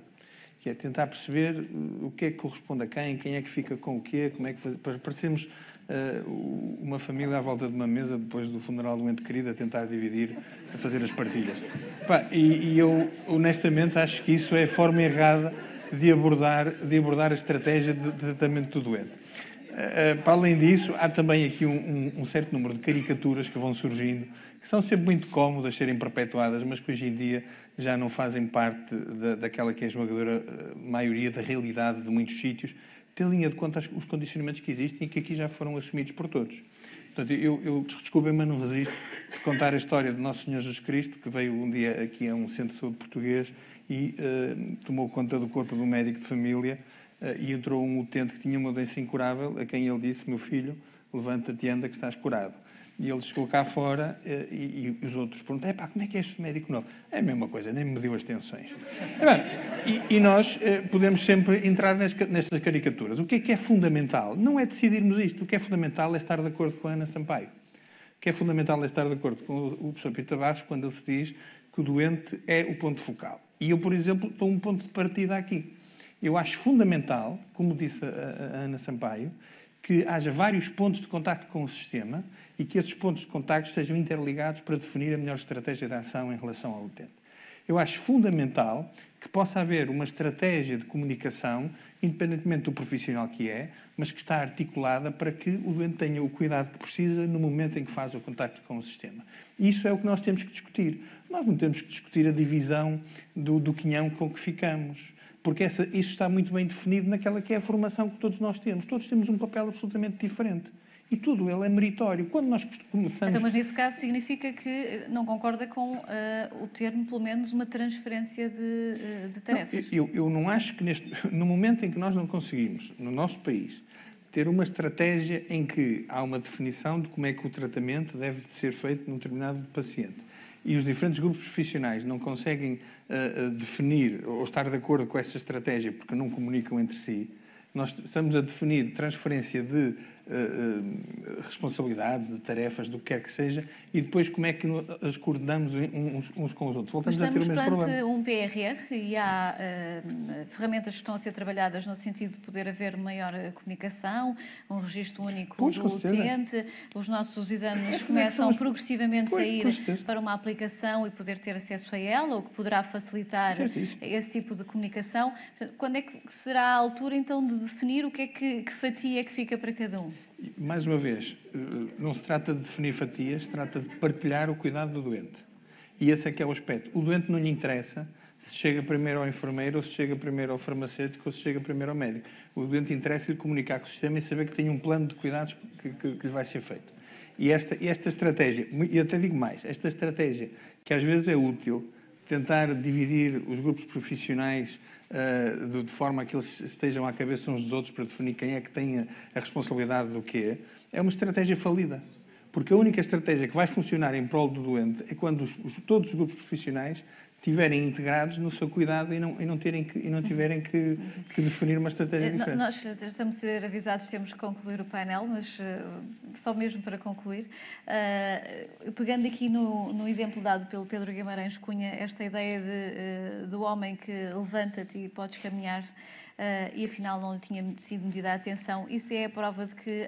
que é tentar perceber o que é que corresponde a quem, quem é que fica com o quê, como é que faz, parecemos uh, eh, uma família à volta de uma mesa depois do funeral do ente querido a tentar dividir, a fazer as partilhas. Pá, e, e, eu honestamente acho que isso é a forma errada de abordar, de abordar a estratégia de, de tratamento do doente. Eh, eh, para além disso, há também aqui um, um, um, certo número de caricaturas que vão surgindo, que são sempre muito cómodas serem perpetuadas, mas que hoje em dia já não fazem parte da, daquela que é a esmagadora eh, maioria da realidade de muitos sítios, tendo linha de conta os condicionamentos que existem e que aqui já foram assumidos por todos. Portanto, eu, eu desculpem, mas não resisto de contar a história do Nosso Senhor Jesus Cristo, que veio um dia aqui a um centro de saúde português e uh, tomou conta do corpo do médico de família eh, e entrou um utente que tinha uma doença incurável, a quem ele disse: Meu filho, levanta-te e anda que estás curado. E ele chegou cá fora eh, e, e os outros perguntam: pá, como é que é este médico novo? É a mesma coisa, nem mediu as tensões. e, e, nós eh, podemos sempre entrar nestas caricaturas. O que é que é fundamental? Não é decidirmos isto. O que é fundamental é estar de acordo com a Ana Sampaio. O que é fundamental é estar de acordo com o professor Pita Baixo quando ele se diz que o doente é o ponto focal. E eu, por exemplo, estou um ponto de partida aqui. Eu acho fundamental, como disse a, a Ana Sampaio, que haja vários pontos de contacto com o sistema e que esses pontos de contacto estejam interligados para definir a melhor estratégia de ação em relação ao utente. Eu acho fundamental que possa haver uma estratégia de comunicação, independentemente do profissional que é, mas que está articulada para que o doente tenha o cuidado que precisa no momento em que faz o contacto com o sistema. Isso é o que nós temos que discutir. Nós não temos que discutir a divisão do, do quinhão com que ficamos porque essa, isso está muito bem definido naquela que é a formação que todos nós temos. Todos temos um papel absolutamente diferente. E tudo ele é meritório. Quando nós começamos. Então, mas nesse caso significa que eh, não concorda com uh, o termo, pelo menos, uma transferência de, uh, de tarefas? Não, eu, eu não acho que neste, no momento em que nós não conseguimos, no nosso país, ter uma estratégia em que há uma definição de como é que o tratamento deve ser feito num determinado paciente e os diferentes grupos profissionais não conseguem uh, uh, definir ou estar de acordo com essa estratégia porque não comunicam entre si, nós estamos a definir transferência de eh, eh, responsabilidades, de tarefas, do que quer que seja, e depois como é que as coordenamos uns, uns com os outros. Voltamos Mas estamos a ter o mesmo perante um PRR e há uh, ferramentas que estão a ser trabalhadas no sentido de poder haver maior comunicação, um registro único pois, do utente, os nossos exames Essas é começam é progressivamente pois, a ir para uma aplicação e poder ter acesso a ela, o que poderá facilitar Certíssimo. esse tipo de comunicação. Quando é que será a altura, então, de definir o que é que, que fatia é que fica para cada um? Mais uma vez, eh, eh, não se trata de definir fatias, se trata de partilhar o cuidado do doente. E esse é que é o aspecto. O doente não lhe interessa se chega primeiro ao enfermeiro, ou se chega primeiro ao farmacêutico, ou se chega primeiro ao médico. O doente interessa-lhe comunicar com o sistema e saber que tem um plano de cuidados que, que, que lhe vai ser feito. E esta, esta estratégia, e até digo mais, esta estratégia que às vezes é útil, tentar dividir os grupos profissionais eh, de forma a que eles estejam à cabeça uns dos outros para definir quem é que tem a, a responsabilidade do quê, é uma estratégia falida. Porque a única estratégia que vai funcionar em prol do doente é quando os, os, todos os grupos profissionais tiverem integrados no seu cuidado e não, e não, terem que, e não tiverem que, que definir uma estratégia eh, diferente. Nós estamos a ser avisados, temos que concluir o painel, mas eh, só mesmo para concluir, uh, pegando aqui no, no, exemplo dado pelo Pedro Guimarães Cunha, esta ideia de, uh, do homem que levanta-te e podes caminhar e afinal não lhe tinha sido medida a atenção, isso é a prova de que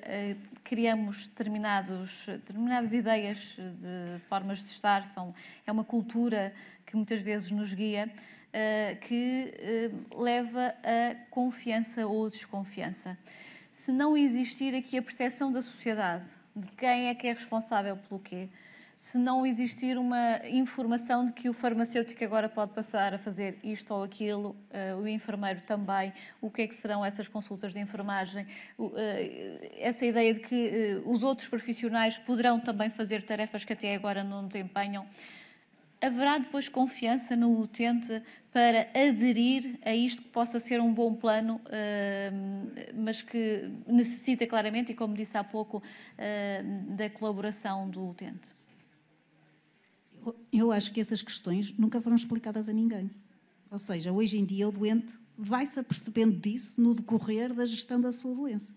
criamos determinadas ideias de formas de estar, são, é uma cultura que muitas vezes nos guia, eh, que eh, leva a confiança ou desconfiança. Se não existir aqui a percepção da sociedade de quem é que é responsável pelo quê, se não existir uma informação de que o farmacêutico agora pode passar a fazer isto ou aquilo, eh, o enfermeiro também, o que é que serão essas consultas de enfermagem, essa ideia de que os outros profissionais poderão também fazer tarefas que até agora não desempenham haverá depois confiança no utente para aderir a isto que possa ser um bom plano, ehm, mas que necessita claramente, e como disse há pouco, ehm, da colaboração do utente? Eu acho que essas questões nunca foram explicadas a ninguém. Ou seja, hoje em dia o doente vai se apercebendo disso no decorrer da gestão da sua doença.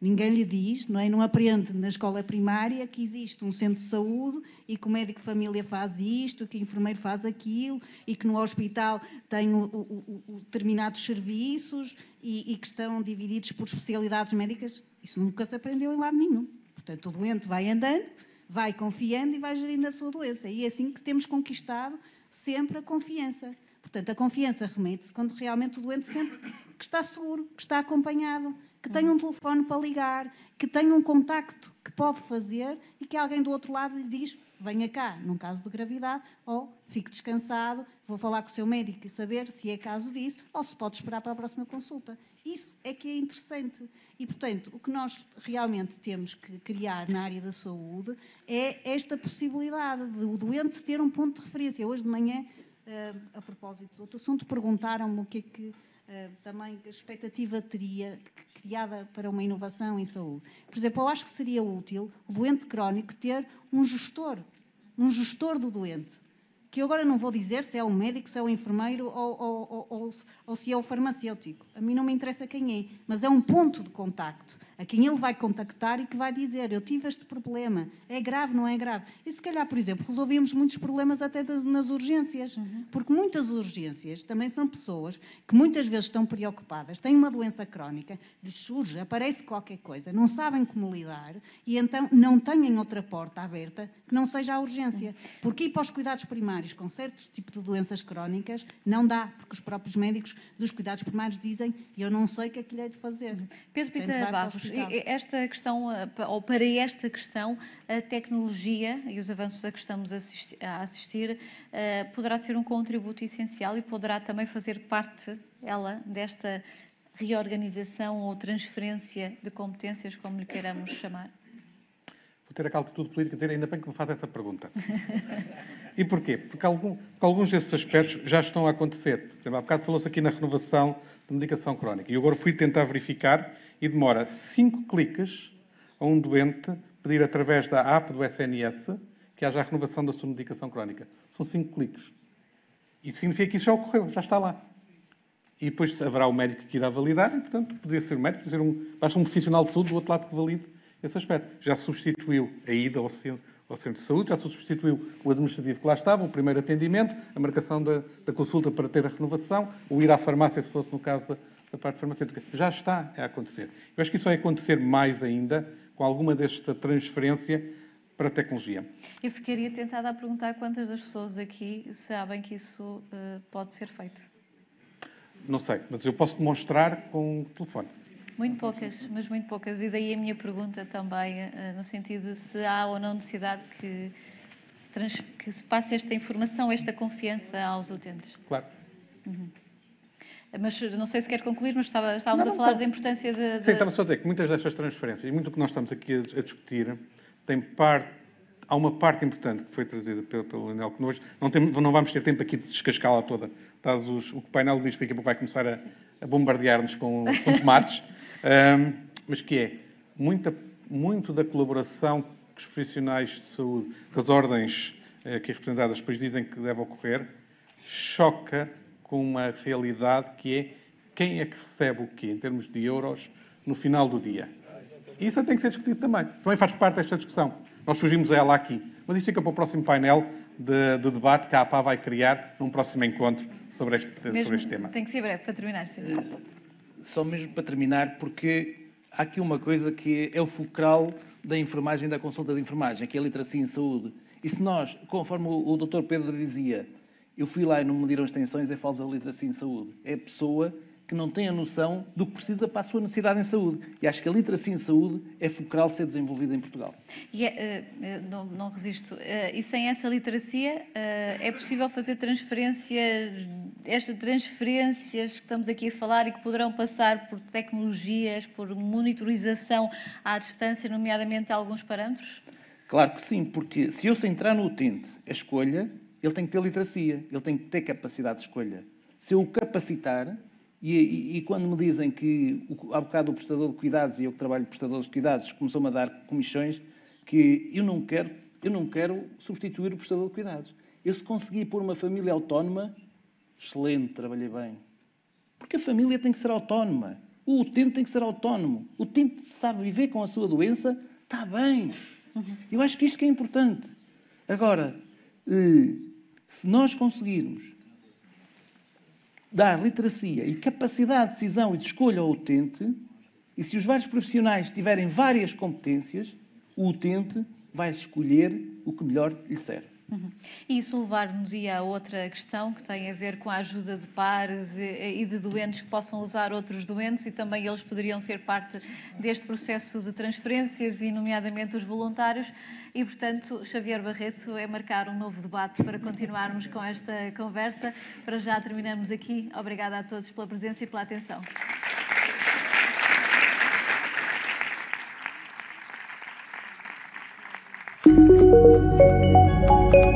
Ninguém lhe diz, não é? Não aprende na escola primária que existe um centro de saúde e que o médico de família faz isto, que o enfermeiro faz aquilo e que no hospital tem o, o, o determinados serviços e, e, que estão divididos por especialidades médicas. Isso nunca se aprendeu em lado nenhum. Portanto, o doente vai andando, vai confiando e vai gerindo a sua doença. E é assim que temos conquistado sempre a confiança. Portanto, a confiança remete-se quando realmente o doente sente que está seguro, que está acompanhado que um telefone para ligar, que tenha um contacto que pode fazer e que alguém do outro lado lhe diz: venha cá, num caso de gravidade, ou fique descansado, vou falar com o seu médico e saber se é caso disso, ou se pode esperar para a próxima consulta. Isso é que é interessante. E, portanto, o que nós realmente temos que criar na área da saúde é esta possibilidade de o doente ter um ponto de referência. Hoje de manhã, eh, a propósito do outro assunto, perguntaram-me o que é que eh, também que expectativa teria criada para uma inovação em saúde. Por exemplo, eu acho que seria útil o doente crónico ter um gestor, um gestor do doente que eu agora não vou dizer se é o médico, se é o enfermeiro ou, ou, ou, ou, se é o farmacêutico. A mim não me interessa quem é, mas é um ponto de contacto a quem ele vai contactar e que vai dizer: Eu tive este problema, é grave, não é grave. E se calhar, por exemplo, resolvíamos muitos problemas até nas urgências, uhum. porque muitas urgências também são pessoas que muitas vezes estão preocupadas, têm uma doença crónica, lhes surge, aparece qualquer coisa, não sabem como lidar e então não têm outra porta aberta que não seja a urgência. Uhum. Porque ir para os cuidados primários primários com certos tipos de doenças crónicas, não dá, porque os próprios médicos dos cuidados primários dizem eu não sei o que é que lhe é de fazer. Uhum. Pedro Pita Barros, esta questão, eh, ou para esta questão, a tecnologia e os avanços a que estamos a assistir, eh, poderá ser um contributo essencial e poderá também fazer parte, ela, desta reorganização ou transferência de competências, como lhe queiramos chamar? vou ter aquela atitude política, dizer ainda bem que me faz essa pergunta. e porquê? Porque, algum, alguns desses aspectos já estão a acontecer. Por exemplo, há bocado falou-se aqui na renovação de medicação crónica. E eu agora fui tentar verificar e demora cinco cliques a um doente pedir através da app do SNS que haja a renovação da sua medicação crónica. São cinco cliques. Isso significa que isso já ocorreu, já está lá. E depois haverá o médico que irá validar, e, portanto, poderia ser o médico, poderia ser um, basta um profissional de saúde do outro lado que valide esse aspecto. Já substituiu a ida ao centro, ao centro de saúde, já substituiu o administrativo que lá estava, o primeiro atendimento, a marcação da, da consulta para ter a renovação, o ir à farmácia, se fosse no caso da, da parte farmacêutica. Já está a acontecer. Eu acho que isso vai acontecer mais ainda com alguma desta transferência para a tecnologia. Eu ficaria tentada a perguntar quantas das pessoas aqui sabem que isso uh, pode ser feito. Não sei, mas eu posso demonstrar com o telefone. Muito uhum. poucas, mas muito poucas. E daí a minha pergunta também, eh, eh, no sentido de se há ou não necessidade que se, trans, que se passe esta informação, esta confiança aos utentes. Claro. Uhum. Mas não sei se quer concluir, mas estava, estávamos não, não, a falar não. Tá. da importância de, de... Sim, estava só a dizer que muitas destas transferências, e muito o que nós estamos aqui a, a discutir, tem parte há uma parte importante que foi trazida pelo, pelo Leonel connosco. Não, não vamos ter tempo aqui de descascá-la toda. Tás os, o painel que daqui a pouco vai começar a, a bombardear-nos com, com tomates. um, mas que é muita, muito da colaboração que os profissionais de saúde, que as ordens eh, aqui representadas depois dizem que deve ocorrer, choca com uma realidade que é quem é que recebe o quê, em termos de euros, no final do dia. Isso tem que ser discutido também. Também faz parte desta discussão. Nós fugimos a ela aqui. Mas isto fica para o próximo painel de, de debate que a APA vai criar num próximo encontro sobre este, mesmo, sobre este tema. Tem que ser breve para terminar, sim. só mesmo para terminar, porque há aqui uma coisa que é o fulcral da enfermagem, da consulta de enfermagem, que é a literacia em saúde. E se nós, conforme o, Dr. Pedro dizia, eu fui lá e não mediram as tensões, é falta de literacia em saúde. É a pessoa que não tem a noção do que precisa para a sua necessidade em saúde. E acho que a literacia em saúde é focal ser desenvolvida em Portugal. É, eh, eh, não, não, resisto. Eh, e sem essa literacia é possível fazer transferências, estas transferências que estamos aqui a falar e que poderão passar por tecnologias, por monitorização à distância, nomeadamente alguns parâmetros? Claro que sim, porque se eu centrar no utente a escolha, ele tem que ter literacia, ele tem que ter capacidade de escolha. Se eu o capacitar, e, e, e, quando me dizem que o, há bocado o prestador de cuidados, e eu que trabalho de prestador de cuidados, começou-me a dar comissões, que eu não quero, eu não quero substituir o prestador de cuidados. Eu se conseguir pôr uma família autónoma, excelente, trabalhei bem. Porque a família tem que ser autónoma. O utente tem que ser autónomo. O utente sabe viver com a sua doença, está bem. Eu acho que isto que é importante. Agora, eh, se nós conseguirmos dar literacia e capacidade de decisão e de escolha ao utente, e se os vários profissionais tiverem várias competências, o utente vai escolher o que melhor lhe serve. Uhum. E isso levar-nos a outra questão que tem a ver com a ajuda de pares e, e de doentes que possam usar outros doentes e também eles poderiam ser parte deste processo de transferências e nomeadamente os voluntários e portanto Xavier Barreto é marcar um novo debate para continuarmos com esta conversa. Para já terminamos aqui. Obrigada a todos pela presença e pela atenção. Música Thank you.